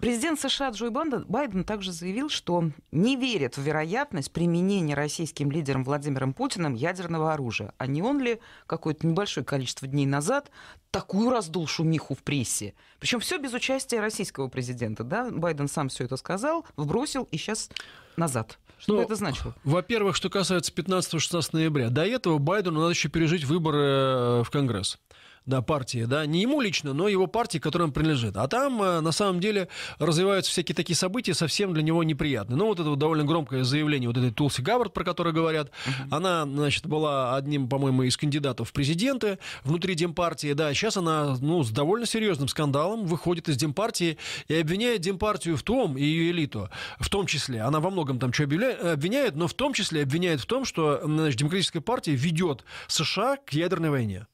Президент США Джо Байден также заявил, что не верит в вероятность применения российским лидером Владимиром Путиным ядерного оружия. А не он ли какое-то небольшое количество дней назад такую раздул шумиху в прессе? Причем все без участия российского президента. Да? Байден сам все это сказал, вбросил и сейчас назад. Что ну, это значило? Во-первых, что касается 15-16 ноября. До этого Байдену надо еще пережить выборы э, в Конгресс да, партии, да, не ему лично, но его партии, к которой он принадлежит. А там, э, на самом деле, развиваются всякие такие события, совсем для него неприятные. Ну, вот это вот довольно громкое заявление вот этой Тулси Габбард, про которое говорят, uh-huh. она, значит, была одним, по-моему, из кандидатов в президенты внутри Демпартии, да, сейчас она, ну, с довольно серьезным скандалом выходит из Демпартии и обвиняет Демпартию в том, и ее элиту, в том числе, она во многом там что э, обвиняет, но в том числе обвиняет в том, что, значит, Демократическая партия ведет США к ядерной войне.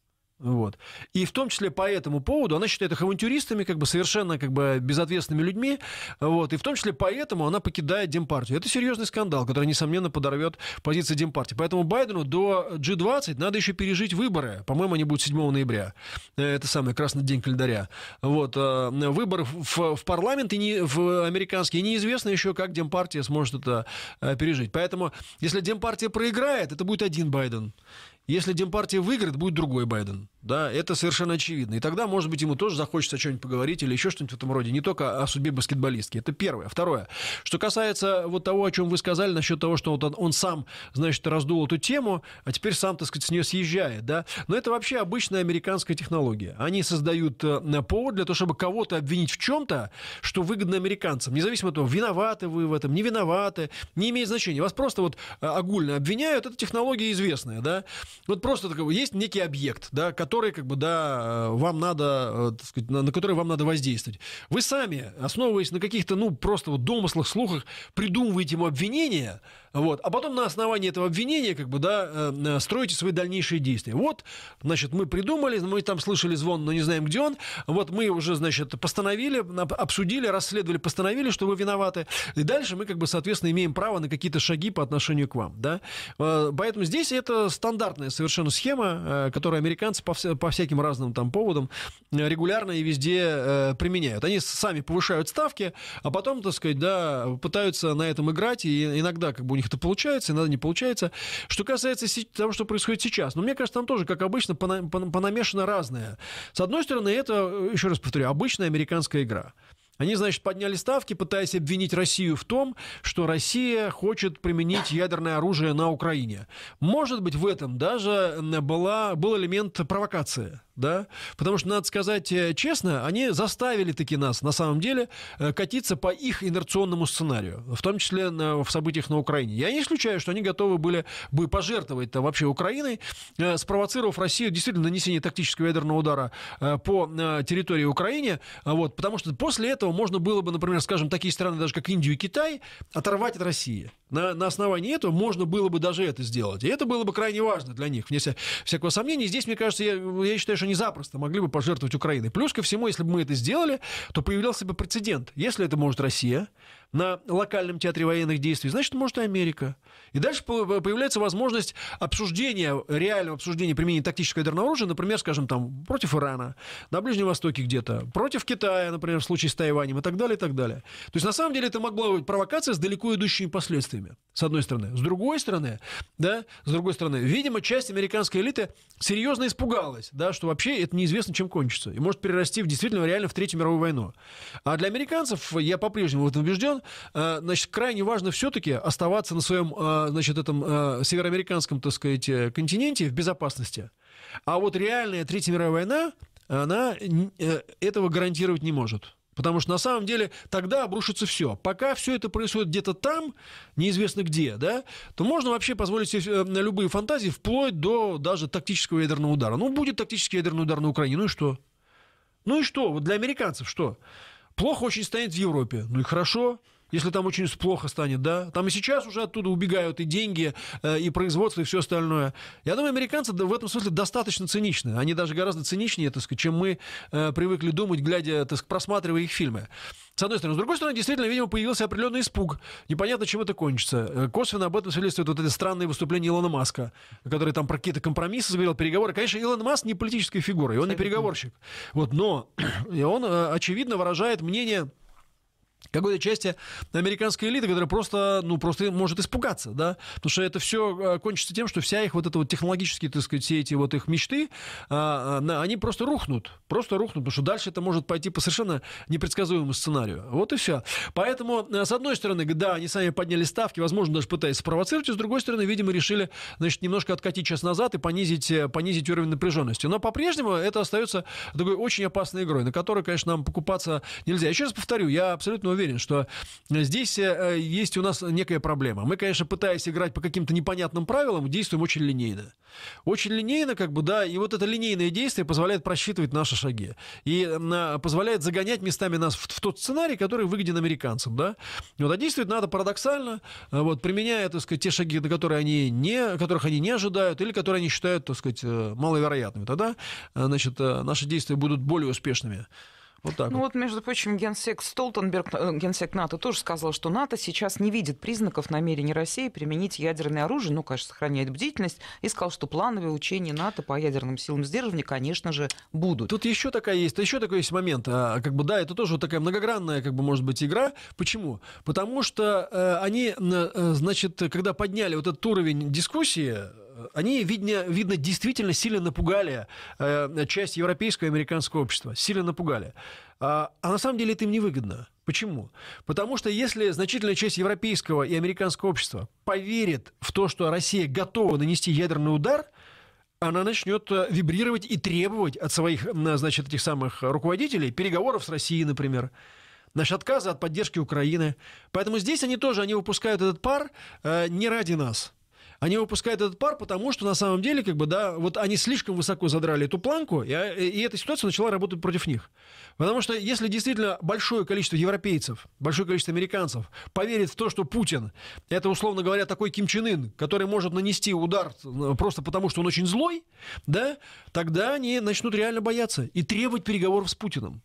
Вот. И в том числе по этому поводу она считает их авантюристами, как бы совершенно как бы безответственными людьми. Вот. И в том числе поэтому она покидает Демпартию. Это серьезный скандал, который, несомненно, подорвет позиции Демпартии. Поэтому Байдену до G20 надо еще пережить выборы. По-моему, они будут 7 ноября. Э, это самый красный день календаря. Вот. Э, выборы в, в парламент и не, в американский. И неизвестно еще, как Демпартия сможет это э, пережить. Поэтому, если Демпартия проиграет, это будет один Байден. Если Демпартия выиграет, будет другой Байден. Да, это совершенно очевидно. И тогда, может быть, ему тоже захочется о чем-нибудь поговорить или еще что-нибудь в этом роде, не только о судьбе баскетболистки. Это первое. Второе. Что касается вот того, о чем вы сказали, насчет того, что вот он, он сам, значит, раздул эту тему, а теперь сам, так сказать, с нее съезжает, да. Но это вообще обычная американская технология. Они создают э, повод для того, чтобы кого-то обвинить в чем-то, что выгодно американцам. Независимо от того, виноваты вы в этом, не виноваты, не имеет значения. Вас просто вот э, огульно обвиняют. Это технология известная, да. Вот просто такой есть некий объект, да, которые, как бы, да, э, вам надо, э, так сказать, на, на которые вам надо воздействовать. Вы сами, основываясь на каких-то, ну, просто вот домыслах, слухах, придумываете ему обвинения, вот. А потом на основании этого обвинения как бы, да, э, э, строите свои дальнейшие действия. Вот, значит, мы придумали, мы там слышали звон, но не знаем, где он. Вот мы уже, значит, постановили, обсудили, расследовали, постановили, что вы виноваты. И дальше мы, как бы, соответственно, имеем право на какие-то шаги по отношению к вам. Да? Э, поэтому здесь это стандартная совершенно схема, которую американцы по, вся, по всяким разным там поводам регулярно и везде применяют. Они сами повышают ставки, а потом, так сказать, да, пытаются на этом играть, и иногда как бы у них них это получается, иногда не получается. Что касается того, что происходит сейчас, ну, мне кажется, там тоже, как обычно, понамешано разное. С одной стороны, это, еще раз повторю, обычная американская игра. Они, значит, подняли ставки, пытаясь обвинить Россию в том, что Россия хочет применить ядерное оружие на Украине. Может быть, в этом даже была, был элемент провокации да, потому что, надо сказать э, честно, они заставили таки нас, на самом деле, э, катиться по их инерционному сценарию, в том числе в событиях на Украине. Я не исключаю, что они готовы были бы пожертвовать вообще Украиной, э, спровоцировав Россию действительно нанесение тактического ядерного удара по территории Украины, вот, потому что после этого можно было бы, например, скажем, такие страны, даже как Индию и Китай, оторвать от России на, на основании этого можно было бы даже это сделать. И это было бы крайне важно для них, вне вся, всякого сомнения. здесь, мне кажется, я, я считаю, что не запросто могли бы пожертвовать Украиной. Плюс ко всему, если бы мы это сделали, то появился бы прецедент. Если это может Россия, на локальном театре военных действий, значит, может и Америка. И дальше появляется возможность обсуждения, реального обсуждения применения тактического ядерного оружия, например, скажем, там, против Ирана, на Ближнем Востоке где-то, против Китая, например, в случае с Тайванем и так далее, и так далее. То есть, на самом деле, это могла быть провокация с далеко идущими последствиями, с одной стороны. С другой стороны, да, с другой стороны, видимо, часть американской элиты серьезно испугалась, да, что вообще это неизвестно, чем кончится, и может перерасти в действительно реально в Третью мировую войну. А для американцев, я по-прежнему в этом убежден, Э, значит, крайне важно все-таки оставаться на своем, э, значит, этом э, североамериканском, так сказать, континенте в безопасности. А вот реальная Третья мировая война, она этого гарантировать не может. Потому что на самом деле тогда обрушится все. Пока все это происходит где-то там, неизвестно где, да, то можно вообще позволить себе любые фантазии, вплоть до даже тактического ядерного удара. Ну, будет тактический ядерный удар на Украине, ну и что? Ну и что? Вот для американцев что? Плохо очень станет в Европе. Ну и хорошо если там очень плохо станет, да. Там и сейчас уже оттуда убегают и деньги, э, и производство, и все остальное. Я думаю, американцы в этом смысле достаточно циничны. Они даже гораздо циничнее, так сказать, чем мы э, привыкли думать, глядя, так сказать, просматривая их фильмы. С одной стороны. С другой стороны, действительно, видимо, появился определенный испуг. Непонятно, чем это кончится. Э, косвенно об этом свидетельствует вот это странное выступление Илона Маска, который там про какие-то компромиссы заговорил, переговоры. Конечно, Илон Маск не политическая фигура, и он не переговорщик. Вот, но он, очевидно, выражает мнение какой-то части американской элиты, которая просто, ну, просто может испугаться, да, потому что это все э, кончится тем, что вся их вот эта вот технологические, так сказать, все эти вот их мечты, а, а, они просто рухнут, просто рухнут, потому что дальше это может пойти по совершенно непредсказуемому сценарию. Вот и все. Поэтому, э, с одной стороны, да, они сами подняли ставки, возможно, даже пытаясь спровоцировать, а с другой стороны, видимо, решили, значит, немножко откатить час назад и понизить, э, понизить уровень напряженности. Но по-прежнему это остается такой очень опасной игрой, на которой, конечно, нам покупаться нельзя. Еще раз повторю, я абсолютно уверен, что э, здесь э, э, есть у нас некая проблема. Мы, конечно, пытаясь играть по каким-то непонятным правилам, действуем очень линейно. Очень линейно, как бы, да, и вот это линейное действие позволяет просчитывать наши шаги. И позволяет загонять местами нас в, тот сценарий, который выгоден американцам, да. Вот, а действовать надо парадоксально, вот, применяя, так сказать, те шаги, на которые они не, которых они не ожидают, или которые они считают, так сказать, маловероятными. Тогда, значит, наши действия будут более успешными. Вот так ну вот. вот, между прочим, генсек Столтенберг, э, генсек НАТО, тоже сказал, что НАТО сейчас не видит признаков намерения России применить ядерное оружие, ну, конечно, сохраняет бдительность, и сказал, что плановые учения НАТО по ядерным силам сдерживания, конечно же, будут. Тут еще такая есть, еще такой есть момент, а, как бы, да, это тоже вот такая многогранная, как бы, может быть, игра. Почему? Потому что э, они, э, значит, когда подняли вот этот уровень дискуссии, они, видно, видно действительно сильно напугали э, часть европейского и американского общества. Сильно напугали. А, а на самом деле это им невыгодно. Почему? Потому что если значительная часть европейского и американского общества поверит в то, что Россия готова нанести ядерный удар, она начнет э, вибрировать и требовать от своих, значит, этих самых руководителей переговоров с Россией, например значит, отказа от поддержки Украины. Поэтому здесь они тоже, они выпускают этот пар э, не ради нас. Они выпускают этот пар, потому что на самом деле, как бы, да, вот они слишком высоко задрали эту планку, и, э, и эта ситуация начала работать против них. Потому что если действительно большое количество европейцев, большое количество американцев поверит в то, что Путин это, условно говоря, такой Ким Чен Ын, который может нанести удар э, просто потому, что он очень злой, да, тогда они начнут реально бояться и требовать переговоров с Путиным.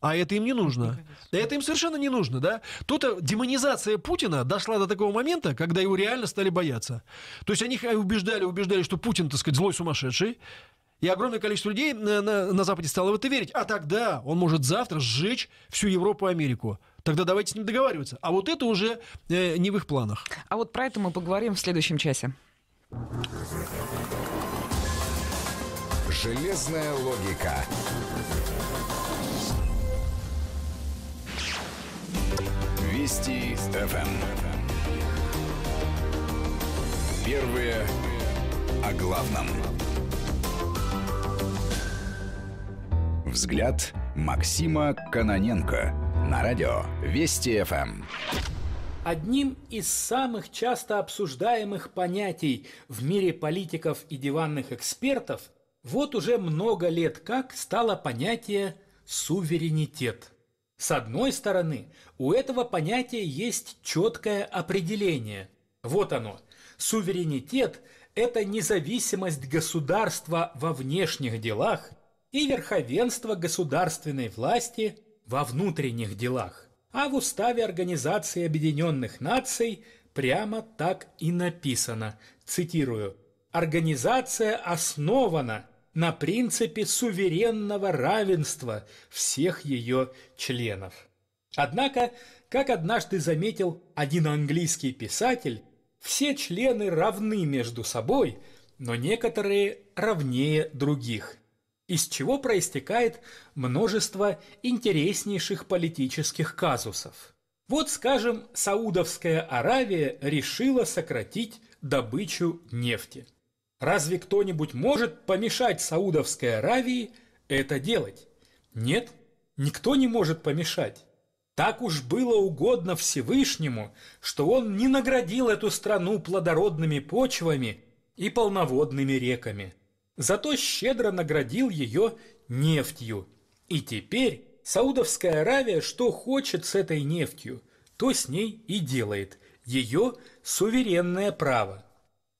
А это им не нужно. Да это им совершенно не нужно, да? Тут э, демонизация Путина дошла до такого момента, когда его реально стали бояться. То есть они э, убеждали, убеждали, что Путин, так сказать, злой сумасшедший. И огромное количество людей на, на, на Западе стало в это верить. А тогда он может завтра сжечь всю Европу и Америку. Тогда давайте с ним договариваться. А вот это уже э, не в их планах. А вот про это мы поговорим в следующем часе. Железная логика. Вести ФМ. Эм. Первые о главном. Взгляд Максима Каноненко на радио Вести ФМ. Эм. Одним из самых часто обсуждаемых понятий в мире политиков и диванных экспертов вот уже много лет как стало понятие «суверенитет». С одной стороны, у этого понятия есть четкое определение. Вот оно. Суверенитет – это независимость государства во внешних делах и верховенство государственной власти во внутренних делах. А в Уставе Организации Объединенных Наций прямо так и написано. Цитирую. «Организация основана – на принципе суверенного равенства всех ее членов. Однако, как однажды заметил один английский писатель, все члены равны между собой, но некоторые равнее других, из чего проистекает множество интереснейших политических казусов. Вот, скажем, Саудовская Аравия решила сократить добычу нефти – Разве кто-нибудь может помешать Саудовской Аравии это делать? Нет, никто не может помешать. Так уж было угодно Всевышнему, что он не наградил эту страну плодородными почвами и полноводными реками. Зато щедро наградил ее нефтью. И теперь Саудовская Аравия что хочет с этой нефтью, то с ней и делает. Ее суверенное право –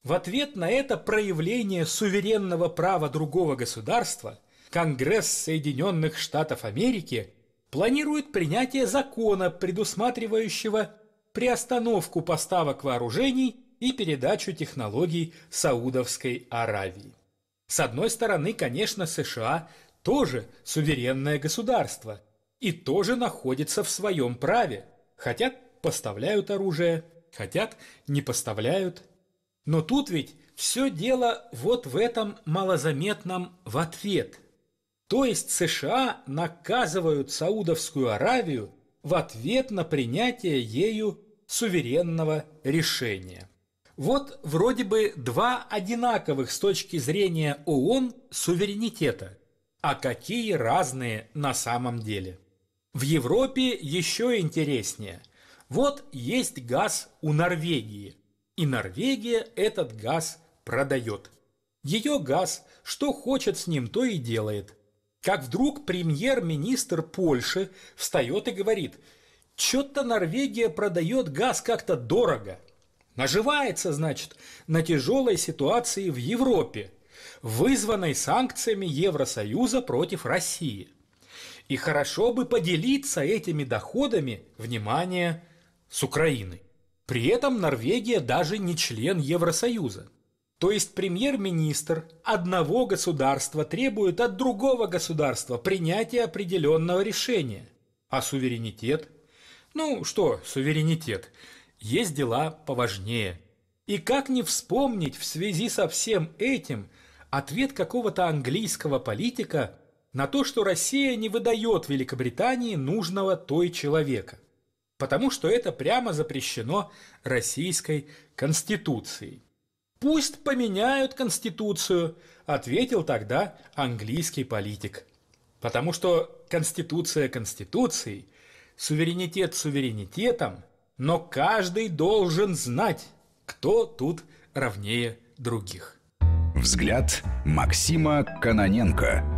в ответ на это проявление суверенного права другого государства Конгресс Соединенных Штатов Америки планирует принятие закона, предусматривающего приостановку поставок вооружений и передачу технологий Саудовской Аравии. С одной стороны, конечно, США тоже суверенное государство и тоже находится в своем праве. Хотят – поставляют оружие, хотят – не поставляют. Но тут ведь все дело вот в этом малозаметном в ответ. То есть США наказывают Саудовскую Аравию в ответ на принятие ею суверенного решения. Вот вроде бы два одинаковых с точки зрения ООН суверенитета, а какие разные на самом деле. В Европе еще интереснее. Вот есть газ у Норвегии. И Норвегия этот газ продает. Ее газ, что хочет с ним, то и делает. Как вдруг премьер-министр Польши встает и говорит, что-то Норвегия продает газ как-то дорого. Наживается, значит, на тяжелой ситуации в Европе, вызванной санкциями Евросоюза против России. И хорошо бы поделиться этими доходами, внимание, с Украиной. При этом Норвегия даже не член Евросоюза. То есть премьер-министр одного государства требует от другого государства принятия определенного решения. А суверенитет? Ну что, суверенитет? Есть дела поважнее. И как не вспомнить в связи со всем этим ответ какого-то английского политика на то, что Россия не выдает Великобритании нужного той человека – потому что это прямо запрещено Российской Конституцией. «Пусть поменяют Конституцию», – ответил тогда английский политик. Потому что Конституция Конституцией, суверенитет суверенитетом, но каждый должен знать, кто тут равнее других. Взгляд Максима Каноненко –